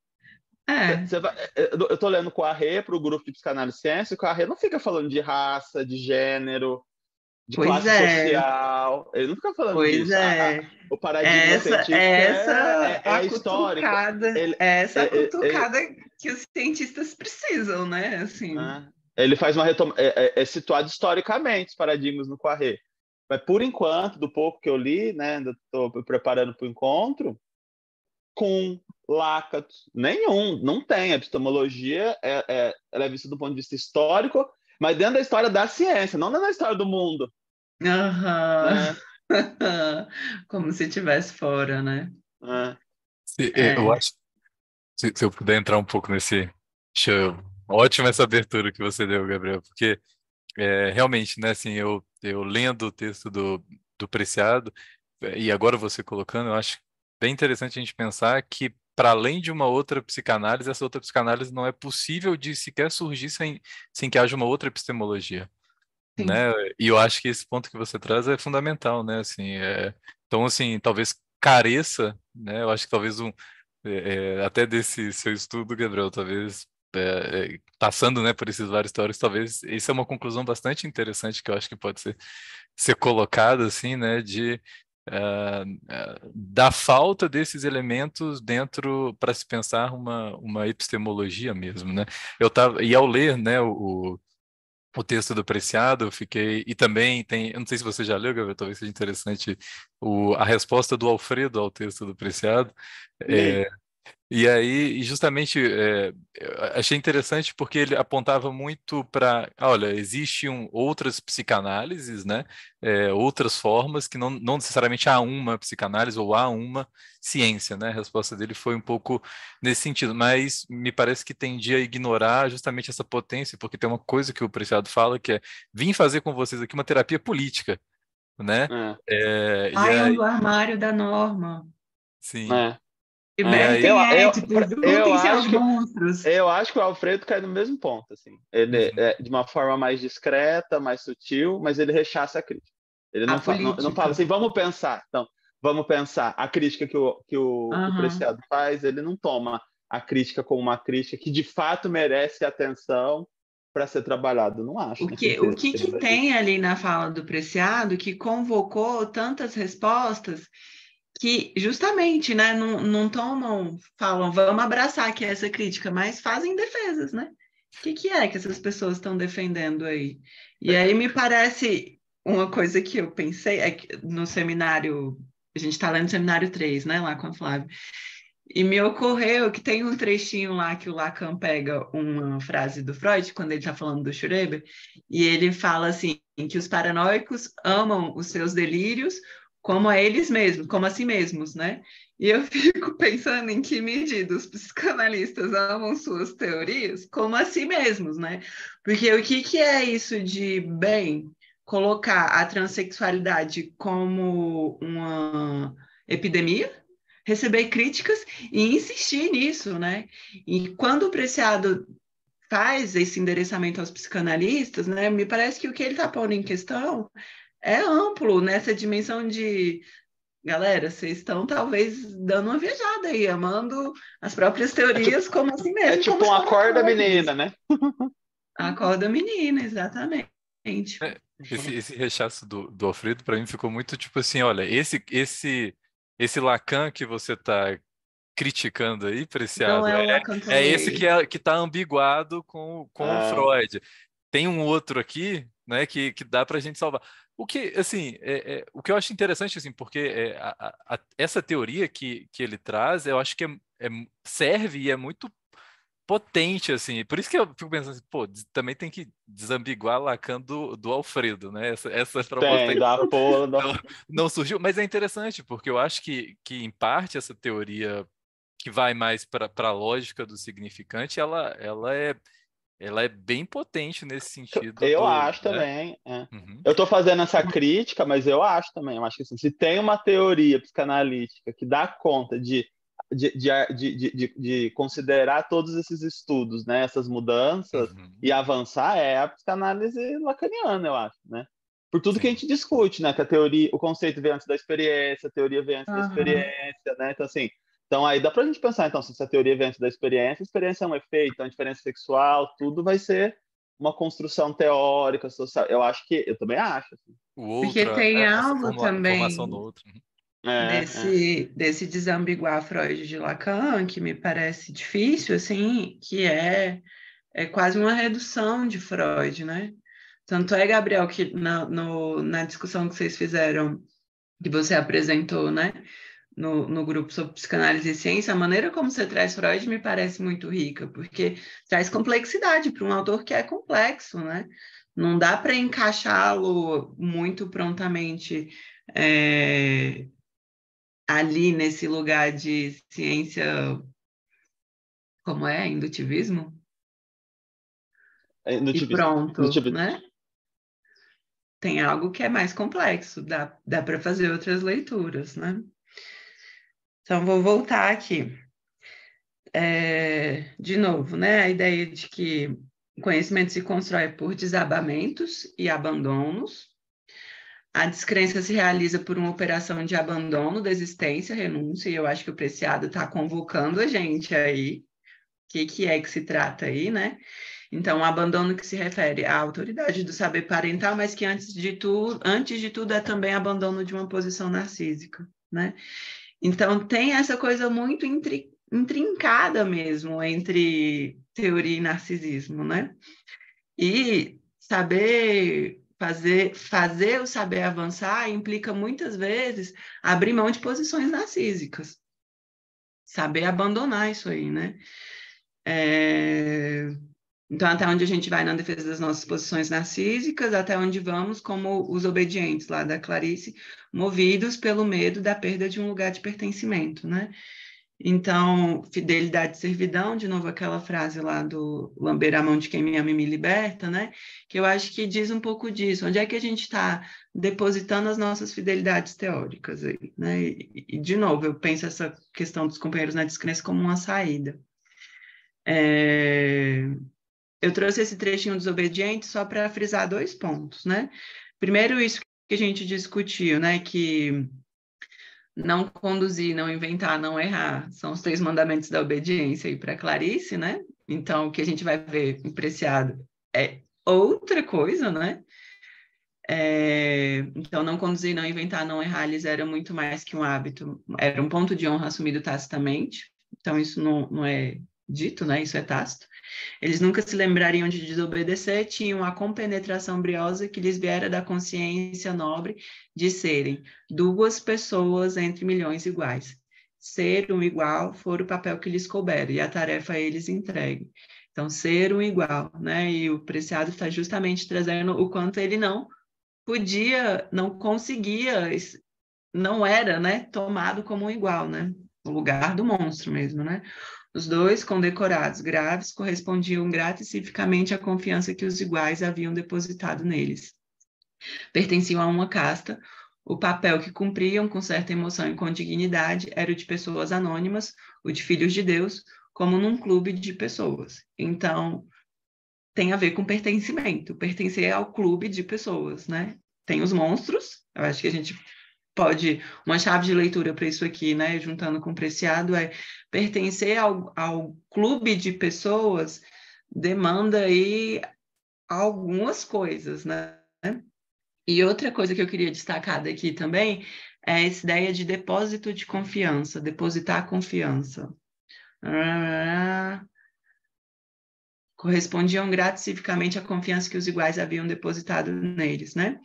É. Cê, cê vai, é, eu tô lendo para o grupo de psicanálise e ciência, o Rê não fica falando de raça, de gênero, de pois classe é. social. Ele não fica falando pois É. Ah, o paradigma essa, científico é- essa é, é, a histórico. Ele, essa é a é, cutucada ele, é- que os cientistas precisam, né? Assim. Ah, ele faz uma retoma, É, é, situado historicamente os paradigmas no Quarré. Mas por enquanto, do pouco que eu li, né? Ainda estou preparando para o encontro. Com Lacatus, nenhum, não tem. A epistemologia é, ela é vista do ponto de vista histórico mas dentro da história da ciência, não dentro da história do mundo. Uhum. [laughs] Como se estivesse fora, né? É. é. Eu acho. Se, se, eu puder entrar um pouco nesse. Show. Ótima essa abertura que você deu, Gabriel, porque é, realmente, né, assim, eu, eu lendo o texto do, do Preciado, é, e agora você colocando, eu acho bem interessante a gente pensar que para além de uma outra psicanálise, essa outra psicanálise não é possível de sequer surgir sem, sem que haja uma outra epistemologia. Né? E eu acho que esse ponto que você traz é fundamental, né? Assim, é... Então, assim, talvez careça, né? Eu acho que talvez um, é, é até desse seu estudo, Gabriel, talvez é, é, passando né, por esses vários teóricos, talvez isso é uma conclusão bastante interessante que eu acho que pode ser, ser colocada, assim, né, de ah, ah, da falta desses elementos dentro para se pensar uma, uma epistemologia mesmo, né? Eu tava e ao ler, né, o, o texto do Preciado, eu fiquei e também tem, eu não sei se você já leu, Gabriel, talvez seja interessante o, a resposta do Alfredo ao texto do Preciado. É, e aí, justamente, é, achei interessante porque ele apontava muito para, ah, olha, existem outras psicanálises, né? É, outras formas que não, não necessariamente há uma psicanálise ou há uma ciência, né? A resposta dele foi um pouco nesse sentido, mas me parece que tendia a ignorar justamente essa potência, porque tem uma coisa que o Preciado fala que é, vim fazer com vocês aqui uma terapia política, né? É. Eh, é, Ai, aí... é do armário da norma. Sim. É é, eu, eu, eu que, Eu acho que o Alfredo cai no mesmo ponto, assim. Ele uhum. é de uma forma mais discreta, mais sutil, mas ele rechaça a crítica. Ele não, a fala, não, não, fala assim, vamos pensar. Então, vamos pensar. A crítica que o, que o, uhum. o Preciado faz, ele não toma a crítica como uma crítica que de fato merece atenção para ser trabalhado, não acho. O né? que, o que, que tem ali na fala do Preciado que convocou tantas respostas que justamente, né, não, não tomam, falam, vamos abraçar aqui essa crítica, mas fazem defesas, né? O que, que é que essas pessoas estão defendendo aí? E aí me parece uma coisa que eu pensei é que no seminário, a gente está lendo seminário 3, né, lá com a Flávia. E me ocorreu que tem um trechinho lá que o Lacan pega uma frase do Freud, quando ele está falando do Schreber, e ele fala assim: que os paranoicos amam os seus delírios, como a eles mesmos, como a si mesmos, né? E eu [laughs] fico pensando em que medida os psicanalistas amam suas teorias como a si mesmos, né? Porque o que, que é isso de bem colocar a transexualidade como uma epidemia? Receber críticas e insistir nisso, né? E quando o Preciado faz esse endereçamento aos psicanalistas, né? Me parece que o que ele está pondo em questão é amplo nessa né? dimensão de galera, vocês estão talvez dando uma viajada aí, amando as próprias teorias é tipo, como assim mesmo. É tipo uma corda menina, né? a [laughs] corda menina, exatamente. É, esse, esse, rechaço do, do Alfredo para mim ficou muito tipo assim, olha, esse esse esse Lacan que você está criticando aí, preciado, é, é, é, esse que é, que está ambiguado com, com ah. o Freud. Tem um outro aqui, né, que, que dá para a gente salvar. O que, assim, é, é, o que eu acho interessante, assim, porque é, a, a, essa teoria que, que ele traz, eu acho que é, é, serve e é muito potente, assim. Por isso que eu fico pensando assim, pô, também tem que desambiguar Lacan do, do Alfredo, né? Essa, essa proposta tem, da porra, não, não surgiu, mas é interessante, porque eu acho que, que em parte, essa teoria que vai mais para a lógica do significante, ela, ela é ela é bem potente nesse sentido. Eu do, acho né? também. É. Uhum. Eu estou fazendo essa crítica, mas eu acho também. Eu acho que assim, se tem uma teoria psicanalítica que dá conta de de, de, de, de, de considerar todos esses estudos, né, essas mudanças uhum. e avançar é a psicanálise lacaniana, eu acho, né? Por tudo Sim. que a gente discute, né? Que a teoria, o conceito vem antes da experiência, a teoria vem antes uhum. da experiência, né? Então, assim, então, aí dá para a gente pensar, então, se essa teoria vem antes da experiência, a experiência é um efeito, é a diferença sexual, tudo vai ser uma construção teórica, social. Eu acho que, eu também acho. Assim. Outro, Porque é tem é, algo também uhum. é, desse, é. desse desambiguar Freud de Lacan, que me parece difícil, assim, que é, é quase uma redução de Freud, né? Tanto é, Gabriel, que na, no, na discussão que vocês fizeram, que você apresentou, né? no, no grupo sobre psicanálise e ciência, a maneira como você traz Freud me parece muito rica, porque traz complexidade para um autor que é complexo, né? Não dá para encaixá-lo muito prontamente é, ali nesse lugar de ciência, como é, indutivismo? É, indutivismo. E pronto, indutivismo. né? Tem algo que é mais complexo, dá, dá para fazer outras leituras, né? Então, vou voltar aqui. É, de novo, né? A ideia de que o conhecimento se constrói por desabamentos e abandonos. A descrença se realiza por uma operação de abandono, desistência, renúncia, e eu acho que o Preciado está convocando a gente aí. O que, que é que se trata aí, né? Então, o abandono que se refere à autoridade do saber parental, mas que antes de tudo, antes de tudo é também abandono de uma posição narcísica, né? Então, tem essa coisa muito intri intrincada mesmo entre teoria e narcisismo, né? E saber fazer, fazer o saber avançar implica muitas vezes abrir mão de posições narcísicas. Saber abandonar isso aí, né? É... Então, até onde a gente vai na defesa das nossas posições narcísicas, até onde vamos como os obedientes lá da Clarice, movidos pelo medo da perda de um lugar de pertencimento, né? Então, fidelidade e servidão, de novo aquela frase lá do lamber a mão de quem me ama e me liberta, né? Que eu acho que diz um pouco disso. Onde é que a gente está depositando as nossas fidelidades teóricas aí, né? E, e, de novo, eu penso essa questão dos companheiros na descrença como uma saída. É... Eu trouxe esse trechinho desobediente só para frisar dois pontos, né? Primeiro, isso que a gente discutiu, né? Que não conduzir, não inventar, não errar, são os três mandamentos da obediência aí para Clarice, né? Então, o que a gente vai ver apreciado é outra coisa, né? É, então, não conduzir, não inventar, não errar, eles eram muito mais que um hábito, era um ponto de honra assumido tacitamente. Então, isso não, não é dito, né? Isso é tácito. Eles nunca se lembrariam de desobedecer, tinham a compenetração briosa que lhes viera da consciência nobre de serem duas pessoas entre milhões iguais. Ser um igual for o papel que lhes couberam e a tarefa a eles entregue. Então, ser um igual, né? E o Preciado está justamente trazendo o quanto ele não podia, não conseguia, não era, né? Tomado como um igual, né? O lugar do monstro mesmo, né? Os dois condecorados graves correspondiam gratificamente à confiança que os iguais haviam depositado neles. Pertenciam a uma casta, o papel que cumpriam com certa emoção e com dignidade era o de pessoas anônimas, o de filhos de Deus, como num clube de pessoas. Então, tem a ver com pertencimento, pertencer ao clube de pessoas, né? Tem os monstros, eu acho que a gente pode uma chave de leitura para isso aqui, né, juntando com preciado é pertencer ao, ao clube de pessoas demanda aí algumas coisas, né? E outra coisa que eu queria destacar daqui também é essa ideia de depósito de confiança, depositar confiança. Ah, correspondiam gratificamente à confiança que os iguais haviam depositado neles, né?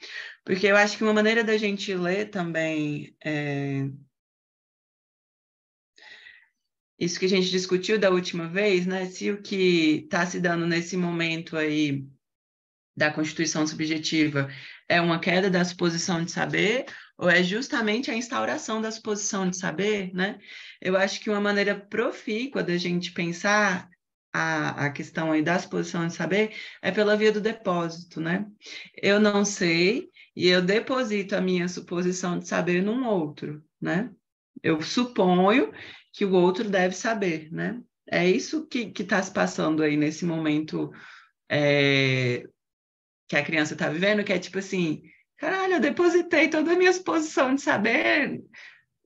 Porque eu acho que uma maneira da gente ler também é... isso que a gente discutiu da última vez, né? Se o que está se dando nesse momento aí da constituição subjetiva é uma queda da suposição de saber ou é justamente a instauração da suposição de saber, né? Eu acho que uma maneira profícua da gente pensar a, a questão aí da suposição de saber é pela via do depósito, né? Eu não sei e eu deposito a minha suposição de saber num outro, né? Eu suponho que o outro deve saber, né? É isso que está se passando aí nesse momento é, que a criança está vivendo, que é tipo assim, caralho, eu depositei toda a minha suposição de saber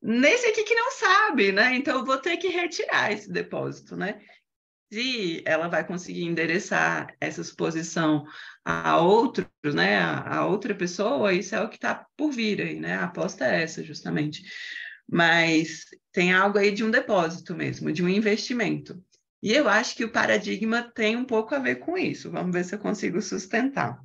nesse aqui que não sabe, né? Então eu vou ter que retirar esse depósito, né? se ela vai conseguir endereçar essa suposição a outro, né, a outra pessoa, isso é o que está por vir aí, né? A aposta é essa, justamente. Mas tem algo aí de um depósito mesmo, de um investimento. E eu acho que o paradigma tem um pouco a ver com isso. Vamos ver se eu consigo sustentar.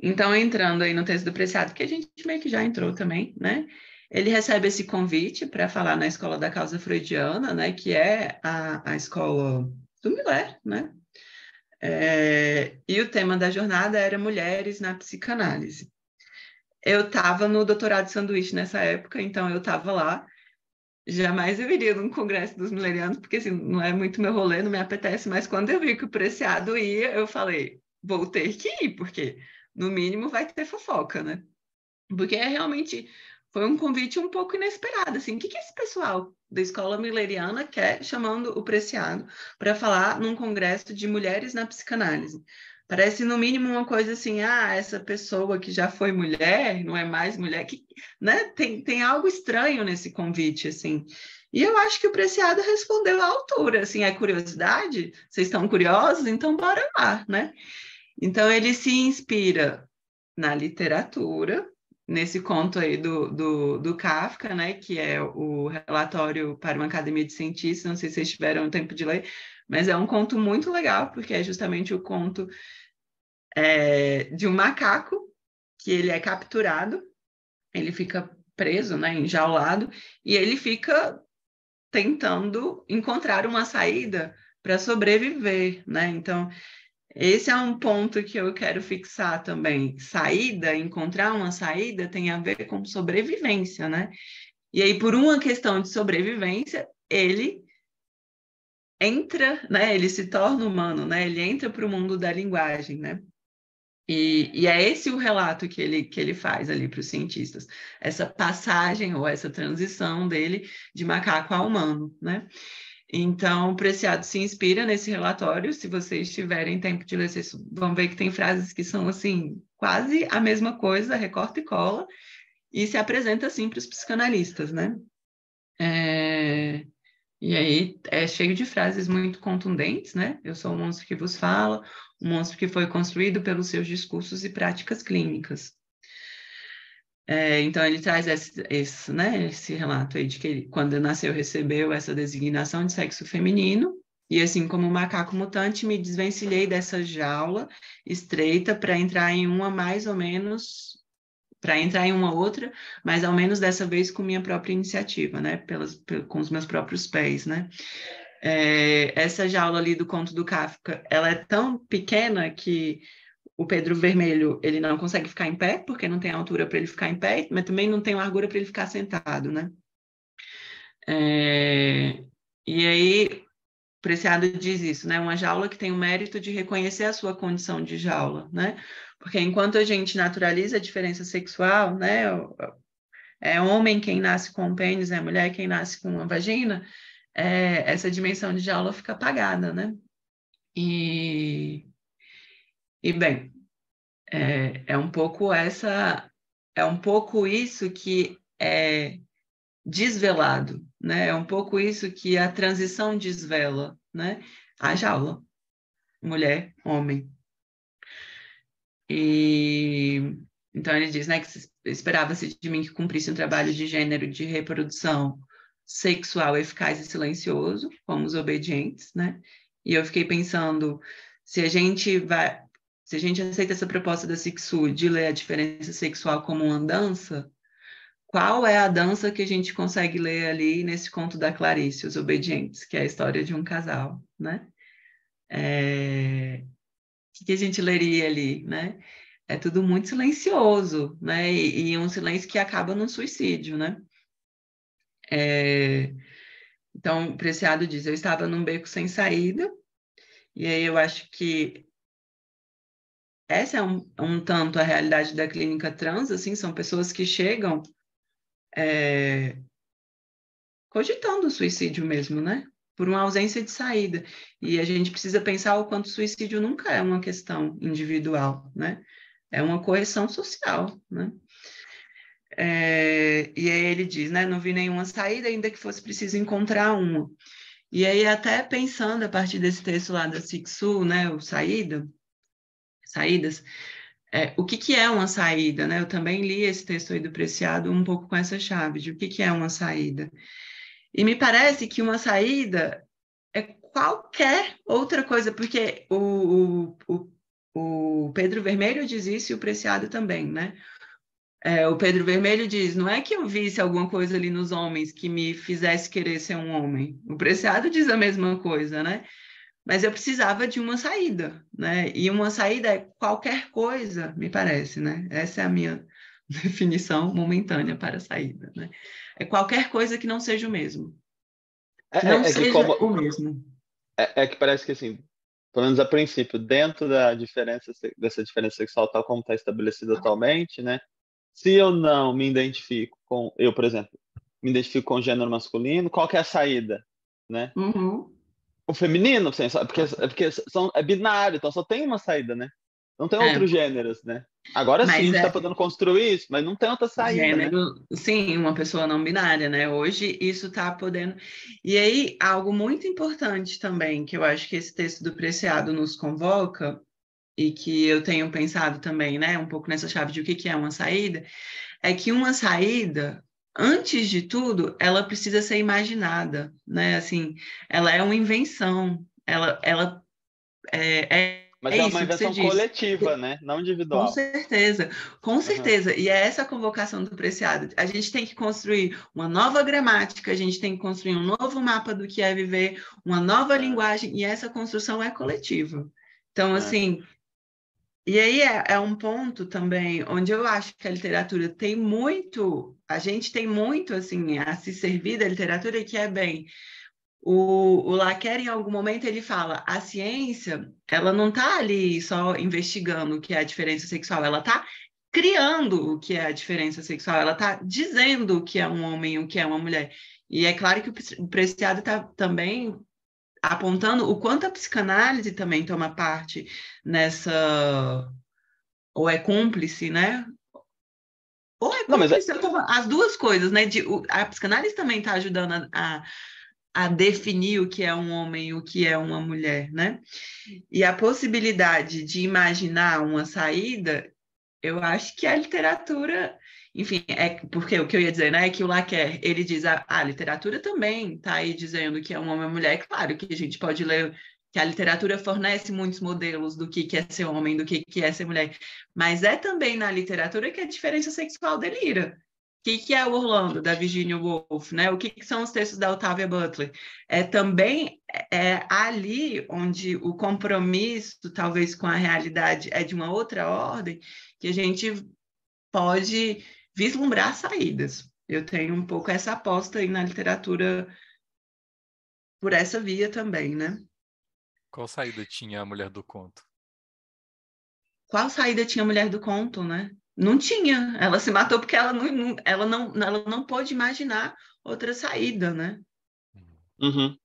Então, entrando aí no texto do Preciado, que a gente meio que já entrou também, né? Ele recebe esse convite para falar na escola da causa freudiana, né, que é a, a escola do Miller, né? É, e o tema da jornada era mulheres na psicanálise. Eu estava no doutorado de sanduíche nessa época, então eu estava lá. Jamais eu iria num congresso dos milenianos, porque assim, não é muito meu rolê, não me apetece, mas quando eu vi que o Preciado ia, eu falei, vou ter que ir, porque no mínimo vai ter fofoca, né? Porque é realmente foi um convite um pouco inesperado, assim, o que, que esse pessoal da escola milleriana quer chamando o Preciado para falar num congresso de mulheres na psicanálise? Parece, no mínimo, uma coisa assim, ah, essa pessoa que já foi mulher, não é mais mulher, que, né, tem, tem algo estranho nesse convite, assim. E eu acho que o Preciado respondeu à altura, assim, é curiosidade? Vocês estão curiosos? Então, bora lá, né? Então, ele se inspira na literatura, nesse conto aí do, do, do, Kafka, né, que é o relatório para uma academia de cientistas, não sei se vocês tiveram tempo de ler, mas é um conto muito legal, porque é justamente o conto é, de um macaco, que ele é capturado, ele fica preso, né, enjaulado, e ele fica tentando encontrar uma saída para sobreviver, né, então esse é um ponto que eu quero fixar também. Saída, encontrar uma saída tem a ver com sobrevivência, né? E aí, por uma questão de sobrevivência, ele entra, né? Ele se torna humano, né? Ele entra para o mundo da linguagem, né? E, e, é esse o relato que ele, que ele faz ali para os cientistas, essa passagem ou essa transição dele de macaco a humano, né? Então, o Preciado se inspira nesse relatório. Se vocês tiverem tempo de ler, vocês vão ver que tem frases que são assim quase a mesma coisa, recorta e cola, e se apresenta assim para os psicanalistas, né? É... E aí é cheio de frases muito contundentes, né? Eu sou o monstro que vos fala, o monstro que foi construído pelos seus discursos e práticas clínicas. É, então ele traz esse, esse, né, esse relato aí de que ele, quando nasceu recebeu essa designação de sexo feminino e assim como um macaco mutante me desvencilhei dessa jaula estreita para entrar em uma mais ou menos para entrar em uma outra, mas ao menos dessa vez com minha própria iniciativa, né, pelas, com os meus próprios pés, né. É, essa jaula ali do conto do Kafka, ela é tão pequena que o Pedro Vermelho ele não consegue ficar em pé, porque não tem altura para ele ficar em pé, mas também não tem largura para ele ficar sentado, né? É... E aí, Preciado diz isso, né? Uma jaula que tem o mérito de reconhecer a sua condição de jaula, né? Porque enquanto a gente naturaliza a diferença sexual, né? É homem quem nasce com um pênis, é mulher quem nasce com uma vagina, é... essa dimensão de jaula fica apagada, né? E e bem, é, é um pouco essa, é um pouco isso que é desvelado, né? É um pouco isso que a transição desvela, né? A jaula, mulher, homem. E então ele diz, né, que esperava-se de mim que cumprisse um trabalho de gênero de reprodução sexual eficaz e silencioso, como os obedientes, né? E eu fiquei pensando se a gente vai se a gente aceita essa proposta da Sixu de ler a diferença sexual como uma dança, qual é a dança que a gente consegue ler ali nesse conto da Clarice, Os Obedientes, que é a história de um casal, né? É... O que a gente leria ali, né? É tudo muito silencioso, né? E, e um silêncio que acaba num suicídio, né? É... Então, o Preciado diz, eu estava num beco sem saída, e aí eu acho que essa é um, um tanto a realidade da clínica trans, assim, são pessoas que chegam é, cogitando o suicídio mesmo, né? Por uma ausência de saída. E a gente precisa pensar o quanto o suicídio nunca é uma questão individual, né? É uma correção social, né? É, e aí ele diz, né? Não vi nenhuma saída, ainda que fosse preciso encontrar uma. E aí, até pensando a partir desse texto lá da Sixu, né? O Saída, saídas, é, o que, que é uma saída, né? Eu também li esse texto aí do Preciado um pouco com essa chave de o que, que é uma saída. E me parece que uma saída é qualquer outra coisa, porque o, o, o, o Pedro Vermelho diz isso e o Preciado também, né? É, o Pedro Vermelho diz: não é que eu visse alguma coisa ali nos homens que me fizesse querer ser um homem. O Preciado diz a mesma coisa, né? mas eu precisava de uma saída, né? E uma saída é qualquer coisa, me parece, né? Essa é a minha [laughs] definição momentânea para saída, né? É qualquer coisa que não seja o mesmo. É, não é, é seja como, o mesmo. É, é, que parece que, assim, pelo menos a princípio, dentro da diferença, dessa diferença sexual tal como está estabelecida ah. atualmente, né? Se eu não me identifico com... Eu, por exemplo, me identifico com o gênero masculino, qual que é a saída, né? Uhum o feminino, assim, é porque, é porque são, é binário, então só tem uma saída, né? Não tem é. outros gêneros, né? Agora mas sim, gente está é. podendo construir isso, mas não tem outra saída. Né? Gênero, né? sim, uma pessoa não binária, né? Hoje isso está podendo. E aí, algo muito importante também, que eu acho que esse texto do Preciado nos convoca, e que eu tenho pensado também, né? Um pouco nessa chave de o que, que é uma saída, é que uma saída antes de tudo, ela precisa ser imaginada, né? Assim, ela é uma invenção, ela, ela é, é mas é, é uma invenção coletiva, né? Não individual. Com certeza, com certeza. Uhum. E é essa a convocação do Preciado. A gente tem que construir uma nova gramática, a gente tem que construir um novo mapa do que é viver, uma nova é. linguagem, e essa construção é coletiva. Então, é. assim, e aí é, é, um ponto também onde eu acho que a literatura tem muito, a gente tem muito assim a se servir da literatura que é bem. O, o Laquer, em algum momento, ele fala: a ciência, ela não está ali só investigando o que é a diferença sexual, ela está criando o que é a diferença sexual, ela está dizendo o que é um homem, o que é uma mulher. E é claro que o Preciado está também apontando o quanto a psicanálise também toma parte nessa ou é cúmplice, né? Ou é cúmplice, Não, mas... É as duas coisas, né? De, a psicanálise também está ajudando a, a definir o que é um homem e o que é uma mulher, né? E a possibilidade de imaginar uma saída, eu acho que a literatura enfim, é porque o que eu ia dizer, né, é que o Laquer, ele diz, a, ah, a literatura também está aí dizendo que é um homem ou mulher, é claro que a gente pode ler que a literatura fornece muitos modelos do que, que é ser homem, do que, que é ser mulher, mas é também na literatura que a diferença sexual delira. O que, que é o Orlando, da Virginia Woolf, né? O que, que são os textos da Octavia Butler? É também é, é ali onde o compromisso, talvez, com a realidade é de uma outra ordem, que a gente pode vislumbrar saídas. Eu tenho um pouco essa aposta aí na literatura por essa via também, né? Qual saída tinha a mulher do conto? Qual saída tinha a mulher do conto, né? Não tinha. Ela se matou porque ela não, ela não, ela não pôde imaginar outra saída, né? Uhum. uhum.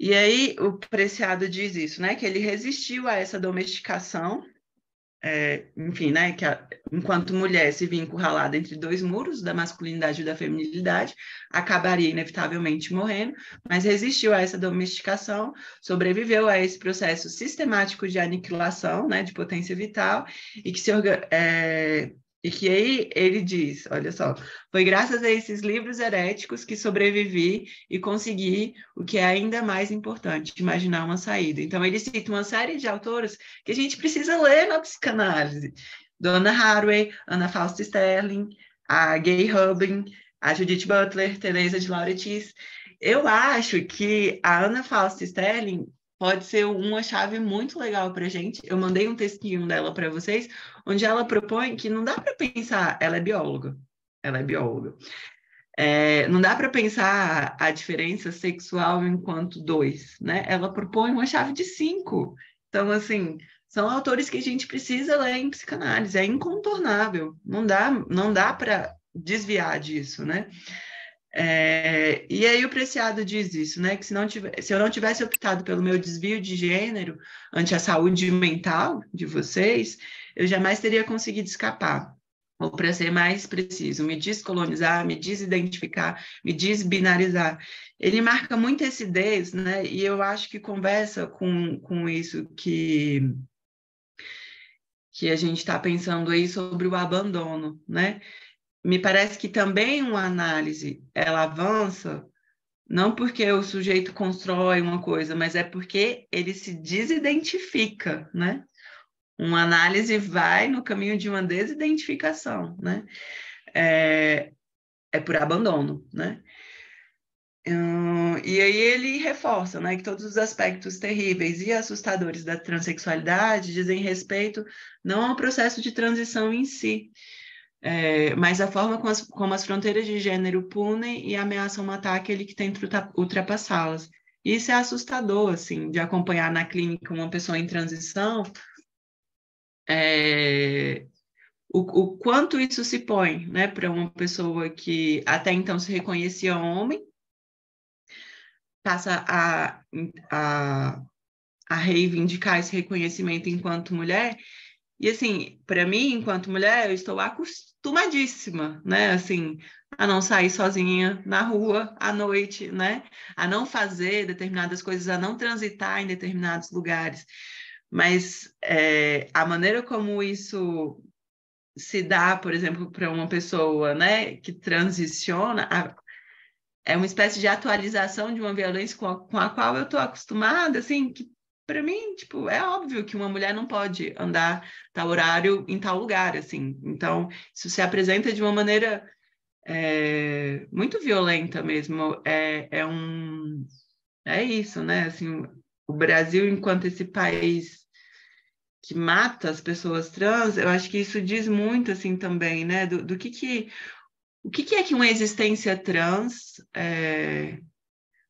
E aí o Preciado diz isso, né? Que ele resistiu a essa domesticação é, enfim, né, que a, enquanto mulher se via encurralada entre dois muros, da masculinidade e da feminilidade, acabaria inevitavelmente morrendo, mas resistiu a essa domesticação, sobreviveu a esse processo sistemático de aniquilação, né, de potência vital, e que se, é, e que aí ele diz, olha só, foi graças a esses livros heréticos que sobrevivi e consegui o que é ainda mais importante, imaginar uma saída. Então ele cita uma série de autores que a gente precisa ler na psicanálise. Donna Haraway, Ana Fausta Sterling, a Gay Hubbin, a Judith Butler, Teresa de Lauretis. Eu acho que a Ana Fausta Sterling pode ser uma chave muito legal para gente. Eu mandei um textinho dela para vocês, onde ela propõe que não dá para pensar, ela é bióloga, ela é bióloga. É, não dá para pensar a diferença sexual enquanto dois, né? Ela propõe uma chave de cinco. Então, assim, são autores que a gente precisa ler em psicanálise, é incontornável, não dá, não dá para desviar disso, né? É, e aí o Preciado diz isso, né? Que se, não se eu não tivesse optado pelo meu desvio de gênero ante a saúde mental de vocês, eu jamais teria conseguido escapar. Ou para ser mais preciso, me descolonizar, me desidentificar, me desbinarizar. Ele marca muito esse des, né? E eu acho que conversa com, com isso que que a gente está pensando aí sobre o abandono, né? me parece que também uma análise ela avança não porque o sujeito constrói uma coisa, mas é porque ele se desidentifica, né? Uma análise vai no caminho de uma desidentificação, né? É, é por abandono, né? Hum, e aí ele reforça, né, que todos os aspectos terríveis e assustadores da transexualidade dizem respeito não ao processo de transição em si, é, mas a forma como as, como as, fronteiras de gênero punem e ameaçam matar aquele que tenta ultrapassá-las. Isso é assustador, assim, de acompanhar na clínica uma pessoa em transição, é, o, o, quanto isso se põe, né, para uma pessoa que até então se reconhecia homem, passa a, a, a reivindicar esse reconhecimento enquanto mulher, e assim, para mim, enquanto mulher, eu estou acostumadíssima, né? Assim, a não sair sozinha na rua à noite, né? A não fazer determinadas coisas, a não transitar em determinados lugares. Mas é, a maneira como isso se dá, por exemplo, para uma pessoa, né, que transiciona, a, é uma espécie de atualização de uma violência com a, com a qual eu estou acostumada, assim, que para mim, tipo, é óbvio que uma mulher não pode andar tal horário em tal lugar, assim. Então, isso se apresenta de uma maneira é, muito violenta mesmo. É, é um... É isso, né? Assim, o Brasil, enquanto esse país que mata as pessoas trans, eu acho que isso diz muito, assim, também, né? Do, do que que... O que, que é que uma existência trans... É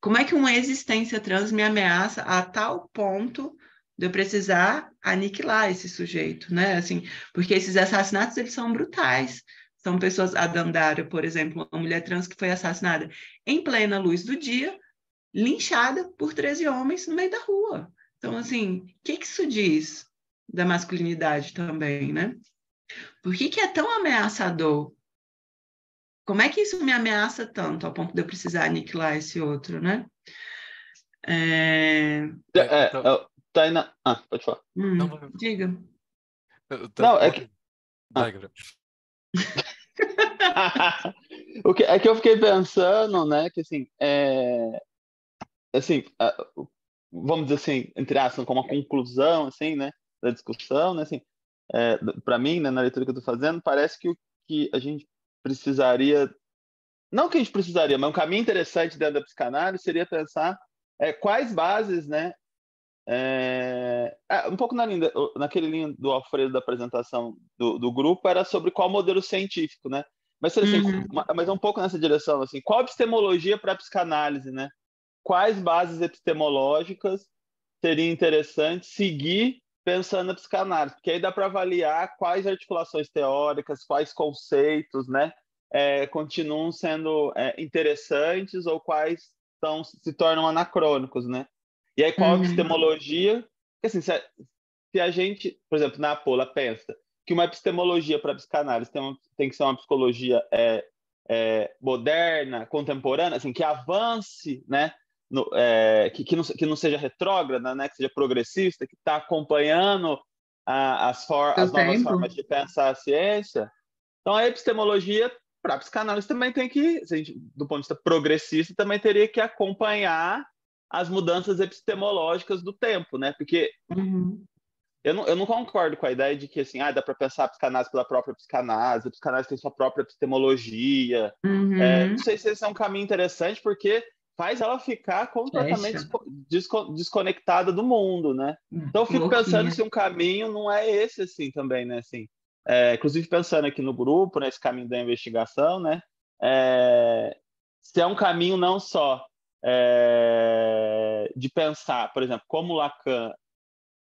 como é que uma existência trans me ameaça a tal ponto de eu precisar aniquilar esse sujeito, né? Assim, porque esses assassinatos eles são brutais. São pessoas, a Dandara, por exemplo, uma mulher trans que foi assassinada em plena luz do dia, linchada por 13 homens no meio da rua. Então, assim, o que, que isso diz da masculinidade também, né? Por que, que é tão ameaçador como é que isso me ameaça tanto ao ponto de eu precisar aniquilar esse outro, né? É... É, então, é, então- é aí na, Ah, pode falar. Hum, não, diga. Não, é que... Ah. [laughs] o que, é que eu fiquei pensando, né, que assim, é, assim, vamos dizer assim, entre aspas, como uma conclusão, assim, né, da discussão, né, assim, é, para mim, né, na leitura que eu estou fazendo, parece que o que a gente precisaria. Não que a gente precisaria, mas um caminho interessante dentro da psicanálise seria pensar é, quais bases, né? É, é um pouco na linha, naquele linha do Alfredo da apresentação do, do grupo era sobre qual modelo científico, né? Mas, assim, uhum. mas é um pouco nessa direção, assim, qual epistemologia para a psicanálise, né? Quais bases epistemológicas seria interessante seguir pensando na psicanálise, porque aí dá para avaliar quais articulações teóricas, quais conceitos, né, é, continuam sendo é, interessantes ou quais tão, se tornam anacrônicos, né? E aí qual uhum. epistemologia? Porque, assim, se a, se a, gente, por exemplo, na Apola pensa que uma epistemologia para psicanálise tem, tem, que ser uma psicologia é, é, moderna, contemporânea, assim, que avance, né, no, é, que, que, não, que não seja retrógrada, né? que seja progressista, que está acompanhando a, as, for, as novas formas de pensar a ciência. Então, a epistemologia, para a psicanálise, também tem que, gente, do ponto de vista progressista, também teria que acompanhar as mudanças epistemológicas do tempo, né? Porque uhum. eu, não, eu não concordo com a ideia de que, assim, ah, dá para pensar a psicanálise pela própria psicanálise, a psicanálise tem sua própria epistemologia. Uhum. É, não sei se esse é um caminho interessante, porque faz ela ficar completamente desco desconectada do mundo, né? É, então eu fico Louquinha. pensando se um caminho não é esse assim também, né? Assim, é, inclusive pensando aqui no grupo, nesse caminho da investigação, né? É, se é um caminho não só é, de pensar, por exemplo, como Lacan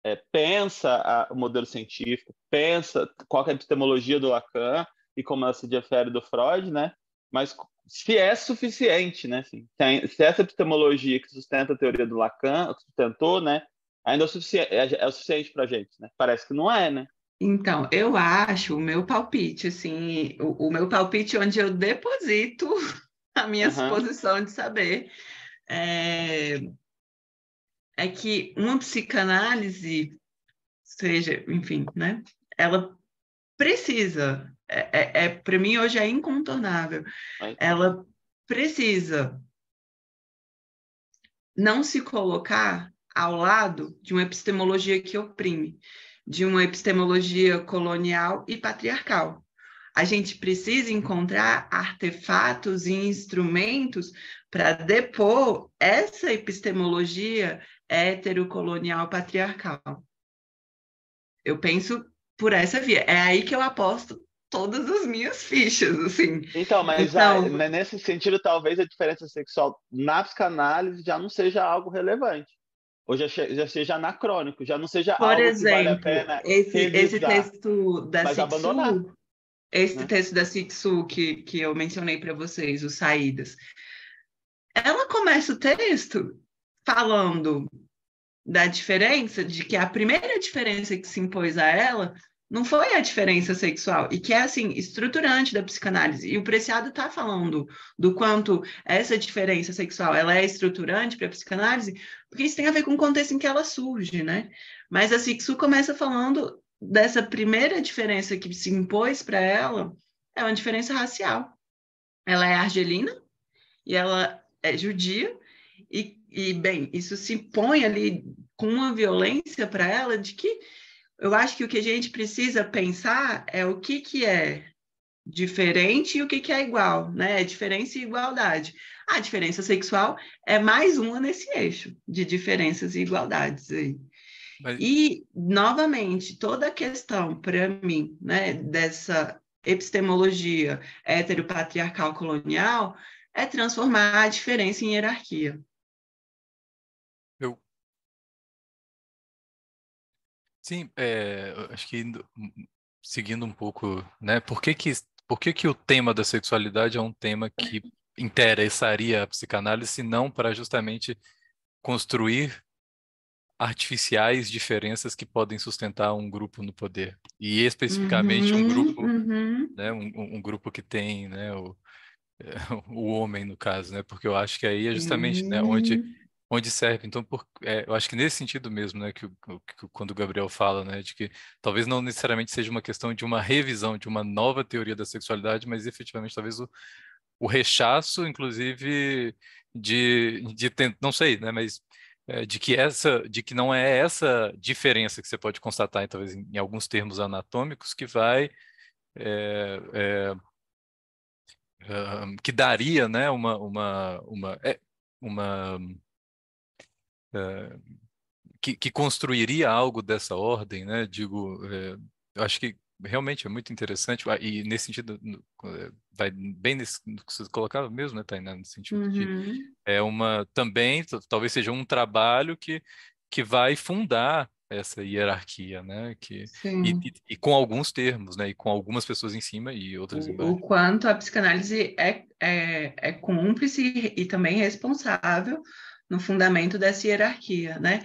é, pensa a, o modelo científico, pensa qual é a epistemologia do Lacan e como ela se difere do Freud, né? Mas se é suficiente, né? Assim, se essa epistemologia que sustenta a teoria do Lacan, que sustentou, né? Ainda é o, sufici é, é o suficiente para a gente, né? Parece que não é, né? Então, eu acho o meu palpite, assim, o, o meu palpite onde eu deposito [laughs] a minha uhum. suposição de saber é, é que uma psicanálise, seja, enfim, né? Ela precisa é, é, é para mim hoje é incontornável. Ela precisa não se colocar ao lado de uma epistemologia que oprime, de uma epistemologia colonial e patriarcal. A gente precisa encontrar artefatos e instrumentos para depor essa epistemologia heterocolonial patriarcal. Eu penso por essa via. É aí que eu aposto todas as minhas fichas, assim. Então, mas então... A, né, nesse sentido, talvez a diferença sexual na psicanálise já não seja algo relevante. Ou já, já seja anacrônico, já não seja Por algo exemplo, que vale a pena esse, esse texto da mas abandonar. Esse né? texto da Citsu que, que eu mencionei para vocês, os Saídas. Ela começa o texto falando da diferença, de que a primeira diferença que se impôs a ela não foi a diferença sexual e que é assim estruturante da psicanálise e o Preciado está falando do quanto essa diferença sexual ela é estruturante para a psicanálise porque isso tem a ver com o contexto em que ela surge né mas a Sixu começa falando dessa primeira diferença que se impôs para ela é uma diferença racial ela é argelina e ela é judia e, e bem isso se põe ali com uma violência para ela de que eu acho que o que a gente precisa pensar é o que, que é diferente e o que, que é igual, né? É diferença e igualdade. A diferença sexual é mais uma nesse eixo de diferenças e igualdades aí. Mas... E, novamente, toda a questão, para mim, né, dessa epistemologia heteropatriarcal colonial é transformar a diferença em hierarquia. Sim, é, acho que indo, hum, hum, seguindo um pouco, né? Por que que, por que que o tema da sexualidade é um tema que interessaria a psicanálise, se não para justamente construir artificiais diferenças que podem sustentar um grupo no poder e especificamente uhum, um grupo uhum. né um, um, grupo que tem né o, [laughs] o homem no caso né porque eu acho que aí é justamente uhum. né onde onde serve. Então, por, é, eu acho que nesse sentido mesmo, né, que, que, quando o Gabriel fala, né, de que talvez não necessariamente seja uma questão de uma revisão, de uma nova teoria da sexualidade, mas efetivamente talvez o, o rechaço, inclusive, de, de não sei, né, mas é, de que essa, de que não é essa diferença que você pode constatar, talvez em, em alguns termos anatômicos, que vai é, é que daria, né, uma, uma, uma, é, uma eh, que, que, construiria algo dessa ordem, né? Digo, eh, eu acho que realmente é muito interessante ah, e nesse sentido eh, vai bem nesse que você colocava mesmo, né, Tainá, no sentido uhum. de é uma também talvez seja um trabalho que que vai fundar essa hierarquia, né? Que, e, e, e, com alguns termos, né? E com algumas pessoas em cima e outras o, embaixo. O quanto a psicanálise é, é, é cúmplice e, e também é responsável no fundamento dessa hierarquia, né?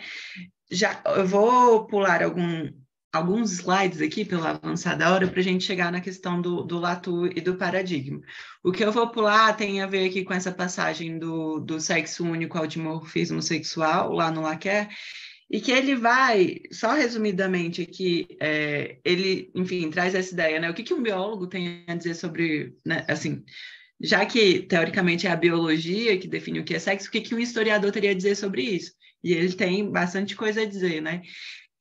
Já, eu vou pular algum, alguns slides aqui pela avançada hora para a gente chegar na questão do, do Latu e do paradigma. O que eu vou pular tem a ver aqui com essa passagem do, do sexo único ao dimorfismo sexual, lá no Laquer, e que ele vai, só resumidamente aqui, é, ele, enfim, traz essa ideia, né? O que, que um biólogo tem a dizer sobre, né, assim, já que teoricamente é a biologia que define o que é sexo, o que, que um historiador teria a dizer sobre isso? E ele tem bastante coisa a dizer, né?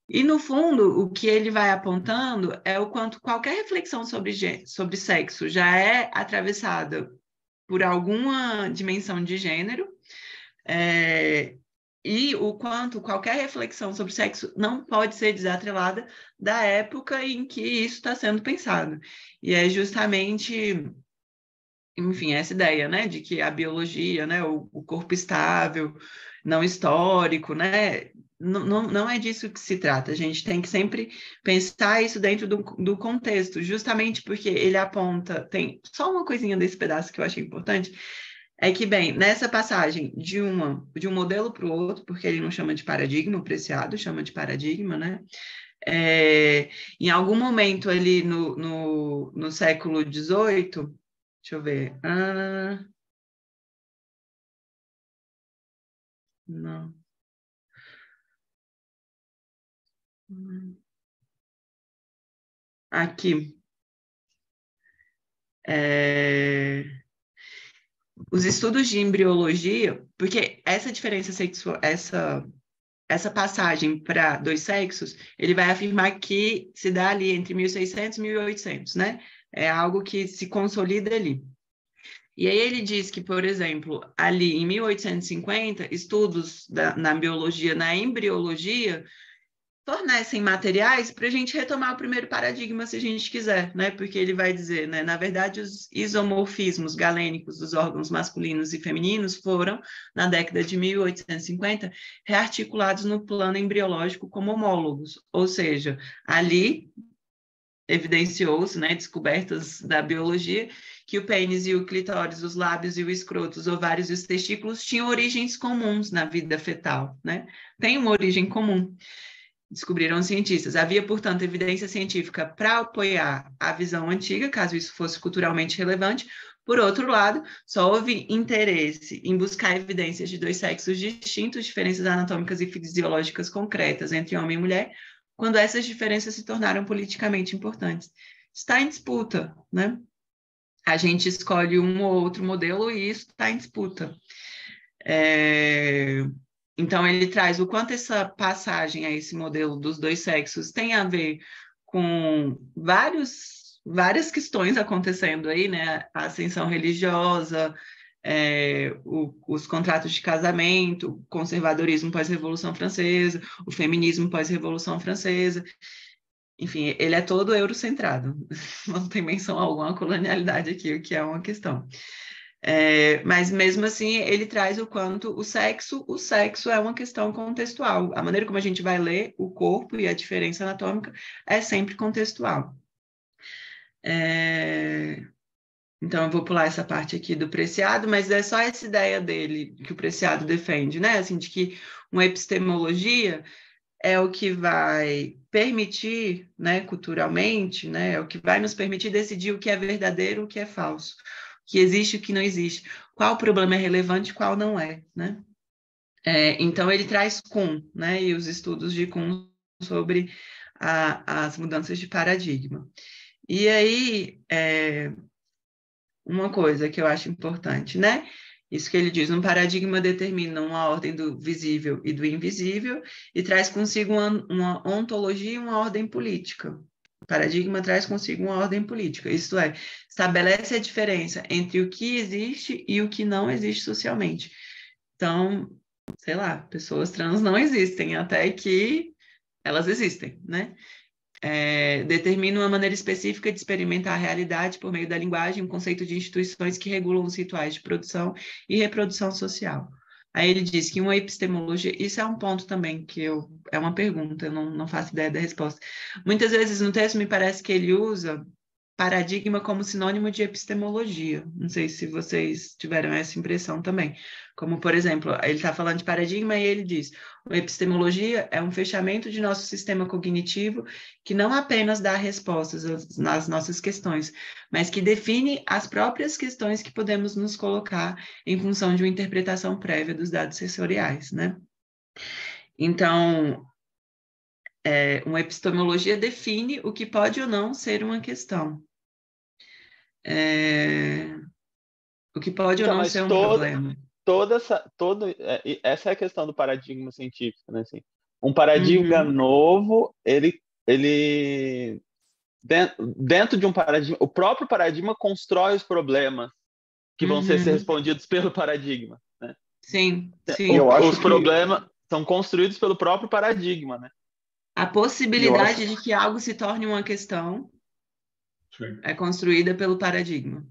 E no fundo, o que ele vai apontando é o quanto qualquer reflexão sobre, sobre sexo já é atravessada por alguma dimensão de gênero, é, e o quanto qualquer reflexão sobre sexo não pode ser desatrelada da época em que isso está sendo pensado. E é justamente enfim, é essa ideia, né, de que a biologia, né, o, o corpo estável, não histórico, né, não, não, é disso que se trata. A gente tem que sempre pensar isso dentro do, do contexto, justamente porque ele aponta. Tem só uma coisinha desse pedaço que eu achei importante. É que, bem, nessa passagem de, uma, de um modelo para o outro, porque ele não chama de paradigma o preciado, chama de paradigma, né? É, em algum momento ali no, no, no século XVIII, Deixa eu ver. Ah... Não. Aqui. É... Os estudos de embriologia, porque essa diferença sexual, essa essa passagem para dois sexos, ele vai afirmar que se dá ali entre 1600 e 1800, né? é algo que se consolida ali. E aí ele diz que, por exemplo, ali em 1850, estudos da, na biologia, na embriologia, fornecem materiais para a gente retomar o primeiro paradigma se a gente quiser, né? Porque ele vai dizer, né? Na verdade, os isomorfismos galênicos dos órgãos masculinos e femininos foram, na década de 1850, rearticulados no plano embriológico como homólogos, ou seja, ali evidenciou-se, né, descobertas da biologia, que o pênis e o clitóris, os lábios e o escroto, os ovários e os testículos tinham origens comuns na vida fetal, né? Tem uma origem comum. Descobriram os cientistas. Havia, portanto, evidência científica para apoiar a visão antiga, caso isso fosse culturalmente relevante. Por outro lado, só houve interesse em buscar evidências de dois sexos distintos, diferenças anatômicas e fisiológicas concretas entre homem e mulher, quando essas diferenças se tornaram politicamente importantes. Está em disputa, né? A gente escolhe um ou outro modelo e isso está em disputa. É... Então, ele traz o quanto essa passagem a esse modelo dos dois sexos tem a ver com vários, várias questões acontecendo aí, né? A ascensão religiosa, é, o, os contratos de casamento, o conservadorismo pós-revolução francesa, o feminismo pós-revolução francesa. Enfim, ele é todo eurocentrado. [laughs] Não tem menção alguma à colonialidade aqui, o que é uma questão. É, mas mesmo assim, ele traz o quanto o sexo, o sexo é uma questão contextual. A maneira como a gente vai ler o corpo e a diferença anatômica é sempre contextual. É... Então, eu vou pular essa parte aqui do Preciado, mas é só essa ideia dele que o Preciado defende, né? Assim, de que uma epistemologia é o que vai permitir, né, culturalmente, né, é o que vai nos permitir decidir o que é verdadeiro, o que é falso, o que existe, o que não existe, qual problema é relevante, qual não é, né? É, então ele traz com né, e os estudos de com sobre a, as mudanças de paradigma. E aí, é, uma coisa que eu acho importante, né? Isso que ele diz, um paradigma determina uma ordem do visível e do invisível e traz consigo uma, uma ontologia e uma ordem política. O paradigma traz consigo uma ordem política, isto é, estabelece a diferença entre o que existe e o que não existe socialmente. Então, sei lá, pessoas trans não existem até que elas existem, né? É, determina uma maneira específica de experimentar a realidade por meio da linguagem, um conceito de instituições que regulam os rituais de produção e reprodução social. Aí ele diz que uma epistemologia, isso é um ponto também que eu, é uma pergunta, eu não, não faço ideia da resposta. Muitas vezes no texto me parece que ele usa paradigma como sinônimo de epistemologia. Não sei se vocês tiveram essa impressão também. Como, por exemplo, ele está falando de paradigma e ele diz: epistemologia é um fechamento de nosso sistema cognitivo que não apenas dá respostas nas nossas questões, mas que define as próprias questões que podemos nos colocar em função de uma interpretação prévia dos dados sensoriais, né? Então, é, uma epistemologia define o que pode ou não ser uma questão. É... O que pode então, ou não ser um toda, problema. Toda essa, toda, é, essa é a questão do paradigma científico, né? Assim, um paradigma uhum. novo, ele, ele dentro de um paradigma, o próprio paradigma constrói os problemas que vão uhum. ser, respondidos pelo paradigma. Né? Sim, é, sim. Eu acho os que... problemas são construídos pelo próprio paradigma, né? A possibilidade acho... de que algo se torne uma questão Sim. É construída pelo paradigma.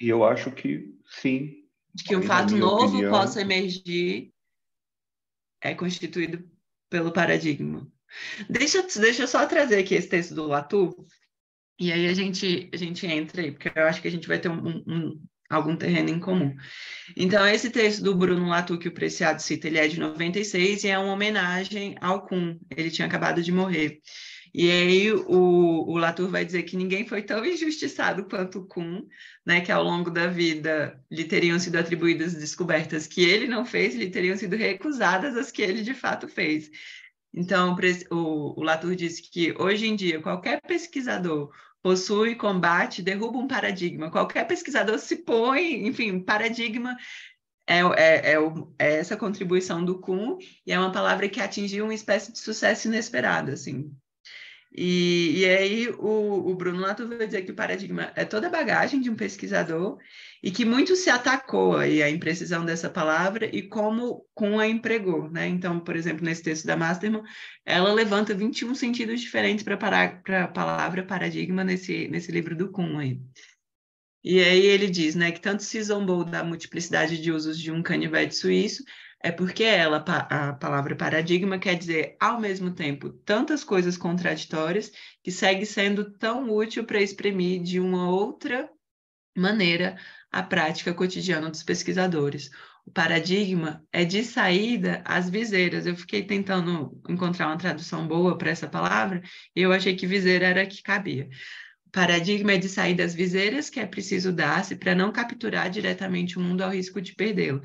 E eu acho que sim. De que um fato novo opinião... possa emergir é constituído pelo paradigma. Deixa, deixa eu só trazer aqui esse texto do Latu, e aí a gente, a gente entra aí, porque eu acho que a gente vai ter um, um algum terreno em comum. Então, esse texto do Bruno Latu, que o Preciado cita, ele é de 96 e é uma homenagem ao Kuhn. Ele tinha acabado de morrer. E aí o, o Latour vai dizer que ninguém foi tão injustiçado quanto Kuhn, né, que ao longo da vida lhe teriam sido atribuídas descobertas que ele não fez, lhe teriam sido recusadas as que ele de fato fez. Então, o, o Latour disse que hoje em dia qualquer pesquisador possui, combate, derruba um paradigma. Qualquer pesquisador se põe, enfim, paradigma é, é, é, é, essa contribuição do Kuhn e é uma palavra que atingiu uma espécie de sucesso inesperado, assim. E, e aí o, o Bruno Latuva vai dizer que o paradigma é toda a bagagem de um pesquisador e que muito se atacou aí a imprecisão dessa palavra e como com a empregou, né? Então, por exemplo, nesse texto da Masterman, ela levanta 21 sentidos diferentes para a palavra paradigma nesse, nesse livro do Kuhn aí. E aí ele diz, né, que tanto se zombou da multiplicidade de usos de um canivete suíço, é porque ela, a palavra paradigma, quer dizer, ao mesmo tempo, tantas coisas contraditórias que segue sendo tão útil para exprimir de uma outra maneira a prática cotidiana dos pesquisadores. O paradigma é de saída as viseiras. Eu fiquei tentando encontrar uma tradução boa para essa palavra e eu achei que viseira era a que cabia paradigma é de sair das viseiras que é preciso dar-se para não capturar diretamente o mundo ao risco de perdê-lo.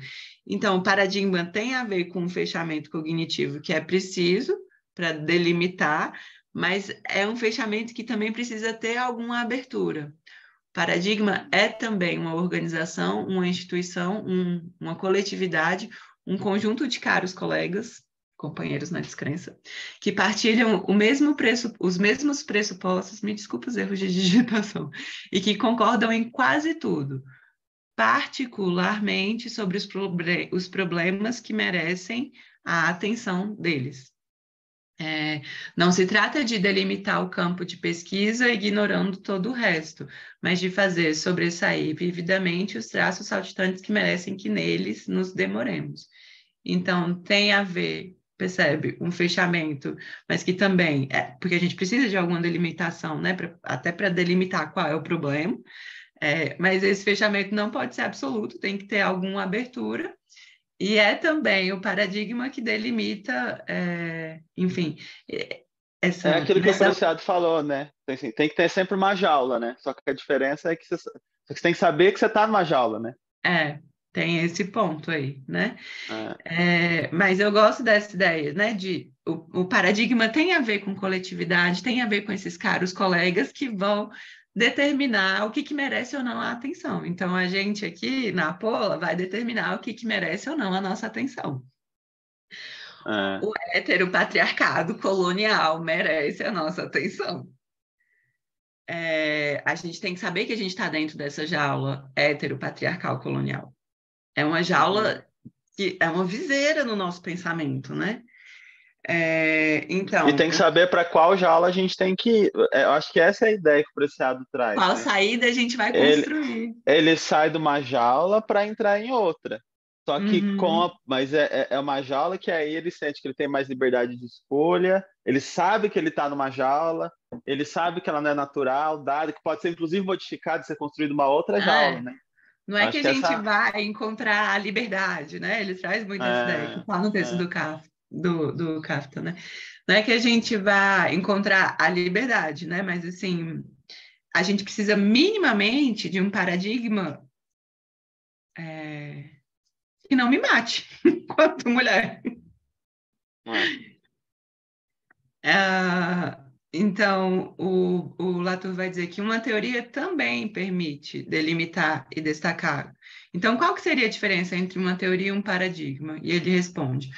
Então, o paradigma tem a ver com o fechamento cognitivo que é preciso para delimitar, mas é um fechamento que também precisa ter alguma abertura. paradigma é também uma organização, uma instituição, um, uma coletividade, um conjunto de caros colegas companheiros na descrença, que partilham o mesmo preço, os mesmos pressupostos, me desculpa os erros de [laughs] digitação, e que concordam em quase tudo, particularmente sobre os, proble os problemas que merecem a atenção deles. É, não se trata de delimitar o campo de pesquisa ignorando todo o resto, mas de fazer sobressair vividamente os traços saltitantes que merecem que neles nos demoremos. Então, tem a ver percebe? Um fechamento, mas que também é, porque a gente precisa de alguma delimitação, né? Pra, até para delimitar qual é o problema. É, mas esse fechamento não pode ser absoluto, tem que ter alguma abertura. E é também o paradigma que delimita, é, enfim. Essa, é aquilo que o Preciado né, falou, né? Tem, assim, tem que ter sempre uma jaula, né? Só que a diferença é que você, você tem que saber que você está numa jaula, né? É, tem esse ponto aí, né? É. É, mas eu gosto dessa ideia, né? De o, o, paradigma tem a ver com coletividade, tem a ver com esses caros colegas que vão determinar o que, que merece ou não a atenção. Então a gente aqui na Pola vai determinar o que, que merece ou não a nossa atenção. É. O hétero patriarcado colonial merece a nossa atenção. É, a gente tem que saber que a gente está dentro dessa jaula hétero patriarcal colonial. É uma jaula uhum. que é uma viseira no nosso pensamento, né? É, então. E tem que saber para qual jaula a gente tem que ir. É, eu acho que essa é a ideia que o Preciado traz. Qual né? saída a gente vai construir? Ele, sai de uma jaula para entrar em outra. Só que uhum. com a, mas é, é, é uma jaula que aí ele sente que ele tem mais liberdade de escolha, ele sabe que ele está numa jaula, ele sabe que ela não é natural, dado que pode ser inclusive modificada e ser construída uma outra é. jaula, né? Não é que a gente essa... vai encontrar a liberdade, né? Ele traz muito é, essa ideia, que está no é. texto é. do Kafka, do, do Kafka, né? Não é que a gente vai encontrar a liberdade, né? Mas, assim, a gente precisa minimamente de um paradigma é, que não me mate [laughs] enquanto mulher. É. Uh, então, o, o Latour vai dizer que uma teoria também permite delimitar e destacar. Então, qual que seria a diferença entre uma teoria e um paradigma? E ele responde: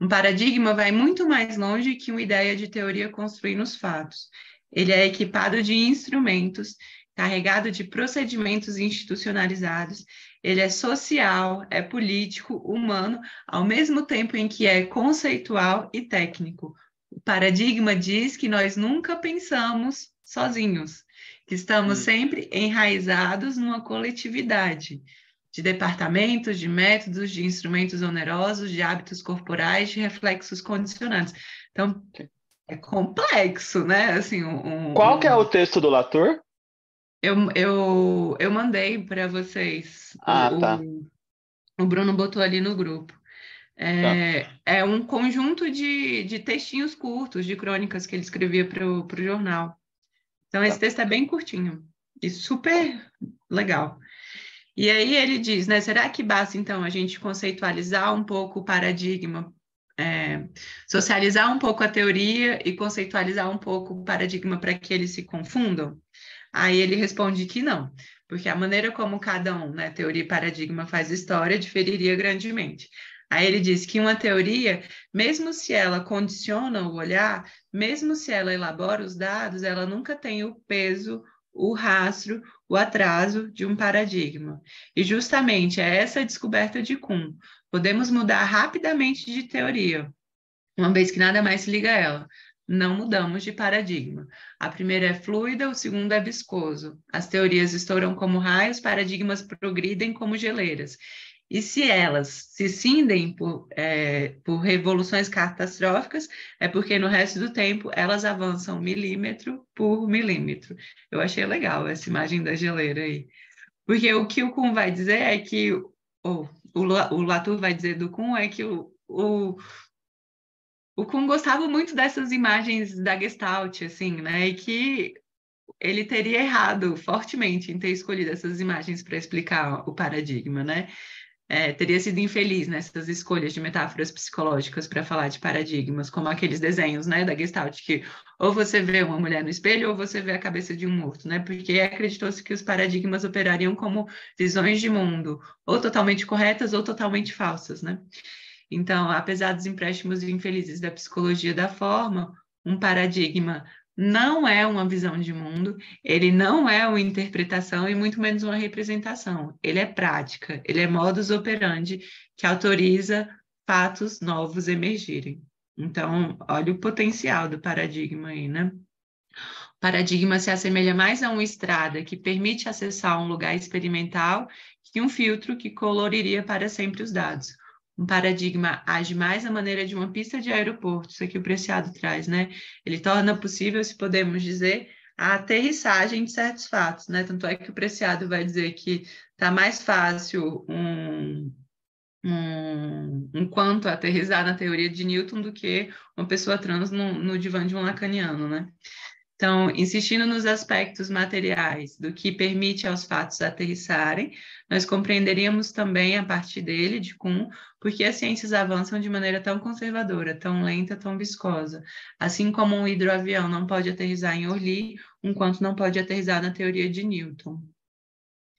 um paradigma vai muito mais longe que uma ideia de teoria construir nos fatos. Ele é equipado de instrumentos, carregado de procedimentos institucionalizados, ele é social, é político, humano, ao mesmo tempo em que é conceitual e técnico o paradigma diz que nós nunca pensamos sozinhos, que estamos hum. sempre enraizados numa coletividade de departamentos, de métodos, de instrumentos onerosos, de hábitos corporais, de reflexos condicionantes. Então, é complexo, né? Assim, um, Qual que é o texto do Latour? Eu, eu, eu mandei para vocês. Ah, o, tá. O Bruno botou ali no grupo. É, tá. é um conjunto de, de textinhos curtos, de crônicas que ele escrevia para o jornal. Então, esse tá. texto é bem curtinho e super legal. E aí ele diz, né? Será que basta, então, a gente conceitualizar um pouco o paradigma é, socializar um pouco a teoria e conceitualizar um pouco o paradigma para que eles se confundam? Aí ele responde que não, porque a maneira como cada um, né, teoria e paradigma, faz história diferiria grandemente. Aí ele diz que uma teoria, mesmo se ela condiciona o olhar, mesmo se ela elabora os dados, ela nunca tem o peso, o rastro, o atraso de um paradigma. E justamente é essa descoberta de Kuhn. Podemos mudar rapidamente de teoria, uma vez que nada mais se liga a ela. Não mudamos de paradigma. A primeira é fluida, o segundo é viscoso. As teorias estouram como raios, paradigmas progridem como geleiras. E se elas se cindem por, é, por revoluções catastróficas, é porque no resto do tempo elas avançam milímetro por milímetro. Eu achei legal essa imagem da geleira aí. Porque o que o Kuhn vai dizer é que, oh, o, o Latour vai dizer do Kuhn, é que o, o, o Kuhn gostava muito dessas imagens da Gestalt, assim, né? E que ele teria errado fortemente em ter escolhido essas imagens para explicar o paradigma, né? é, teria sido infeliz nessas escolhas de metáforas psicológicas para falar de paradigmas, como aqueles desenhos, né, da Gestalt, que ou você vê uma mulher no espelho ou você vê a cabeça de um morto, né, porque acreditou-se que os paradigmas operariam como visões de mundo, ou totalmente corretas ou totalmente falsas, né. Então, apesar dos empréstimos infelizes da psicologia da forma, um paradigma não é uma visão de mundo, ele não é uma interpretação e muito menos uma representação. Ele é prática, ele é modus operandi que autoriza fatos novos emergirem. Então, olha o potencial do paradigma aí, né? O paradigma se assemelha mais a uma estrada que permite acessar um lugar experimental que um filtro que coloriria para sempre os dados um paradigma age mais à maneira de uma pista de aeroporto, isso aqui o Preciado traz, né? Ele torna possível, se podemos dizer, a aterrissagem de certos fatos, né? Tanto é que o Preciado vai dizer que está mais fácil um, um, um quanto aterrissar na teoria de Newton do que uma pessoa trans no, no divã de um lacaniano, né? Então, insistindo nos aspectos materiais do que permite aos fatos aterrissarem, nós compreenderíamos também a partir dele, de Kuhn, por que as ciências avançam de maneira tão conservadora, tão lenta, tão viscosa. Assim como um hidroavião não pode aterrissar em Orly, um quanto não pode aterrissar na teoria de Newton.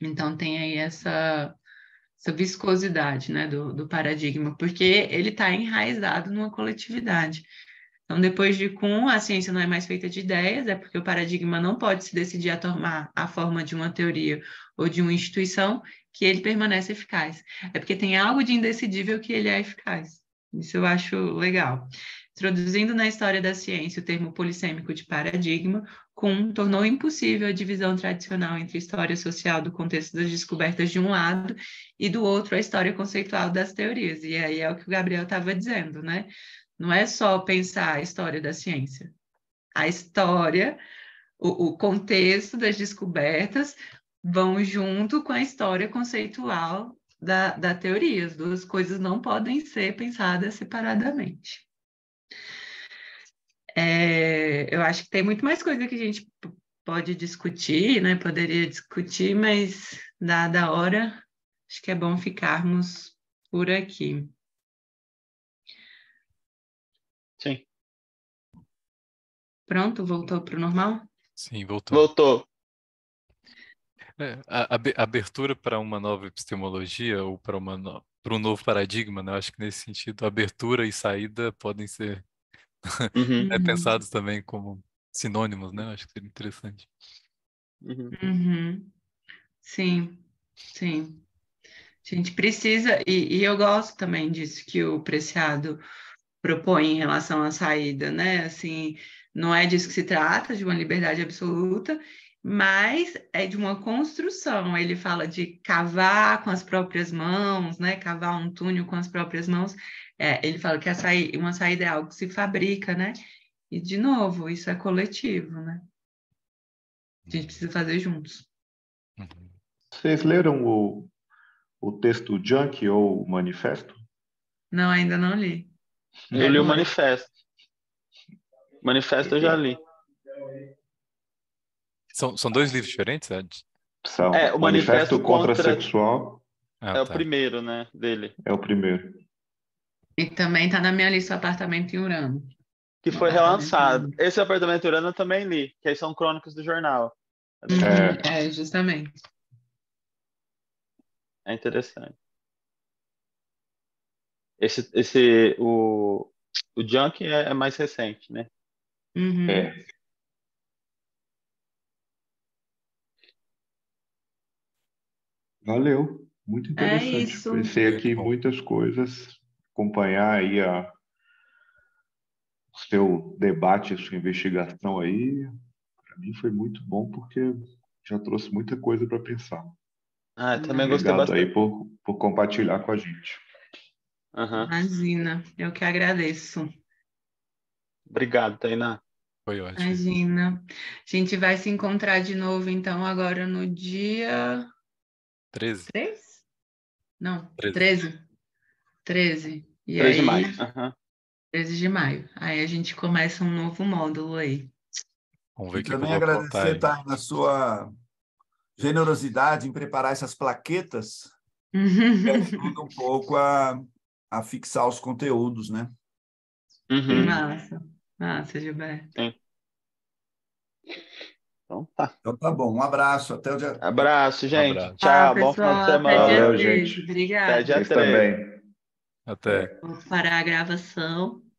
Então, tem aí essa, essa viscosidade né, do, do paradigma, porque ele está enraizado numa coletividade. Então, depois de Kuhn, a ciência não é mais feita de ideias, é porque o paradigma não pode se decidir a tomar a forma de uma teoria ou de uma instituição que ele permanece eficaz. É porque tem algo de indecidível que ele é eficaz. Isso eu acho legal. Introduzindo na história da ciência o termo polissêmico de paradigma, Kuhn tornou impossível a divisão tradicional entre história social do contexto das descobertas de um lado e do outro a história conceitual das teorias. E aí é o que o Gabriel estava dizendo, né? Não é só pensar a história da ciência. A história, o, o contexto das descobertas vão junto com a história conceitual da, da teoria. As duas coisas não podem ser pensadas separadamente. É, eu acho que tem muito mais coisa que a gente pode discutir, né? Poderia discutir, mas dada a hora, acho que é bom ficarmos por aqui. Pronto, voltou para o normal? Sim, voltou. Voltou. É, a, a abertura para uma nova epistemologia ou para uma no... para um novo paradigma, né? Eu acho que nesse sentido, abertura e saída podem ser [laughs] uhum. Né, uhum. pensados também como sinônimos, né? Eu acho que seria interessante. Uhum. Uhum. Sim, sim. A gente precisa, e, e, eu gosto também disso que o Preciado propõe em relação à saída, né? Assim, não é disso que se trata, de uma liberdade absoluta, mas é de uma construção. Ele fala de cavar com as próprias mãos, né? Cavar um túnel com as próprias mãos. É, ele fala que a uma saída é algo que se fabrica, né? E de novo, isso é coletivo, né? A gente precisa fazer juntos. Uhum. Vocês leram o, o texto Junk ou o Manifesto? Não, ainda não li. Eu li o uhum. Manifesto. Manifesto eu já li. São, são dois livros diferentes, Ed? É? São. É, o Manifesto, Manifesto contra, contra Sexual. Ah, é tá. o primeiro, né, dele. É o primeiro. E também está na minha lista o Apartamento em Urano. Que foi relançado. Esse Apartamento em Urano eu também li, que aí são crônicas do jornal. Uhum. É, é justamente. É interessante. Esse, esse, o, o Junk é, é mais recente, né? É. Uhum. É. Valeu, muito É interessante. isso. Pensei aqui em muitas coisas, acompanhar aí a, o seu debate, a sua investigação aí. Para mim foi muito bom porque já trouxe muita coisa para pensar. Ah, eu também gostei Obrigado aí por, por compartilhar com a gente. Aham. Imagina, eu que agradeço. Obrigado, Tainá. Foi ótimo. Imagina. A gente vai se encontrar de novo, então, agora no dia. 13. 3? Não, 13. 13. 13, e 13 aí... de maio. Uhum. 13 de maio. Aí a gente começa um novo módulo aí. Vamos ver o que também eu vou agradecer, Thay, na sua generosidade em preparar essas plaquetas uhum. [laughs] que ajudam um pouco a, a fixar os conteúdos, né? Uhum. Nossa. Massa, ah, Gilberto. Sim. Então tá. Então tá bom. Um abraço. Até o dia. Abraço, gente. Um abraço. Tchau. Ah, bom final de semana. Valeu, gente. Obrigada. Até dia 3. também. Até. Vamos parar a gravação.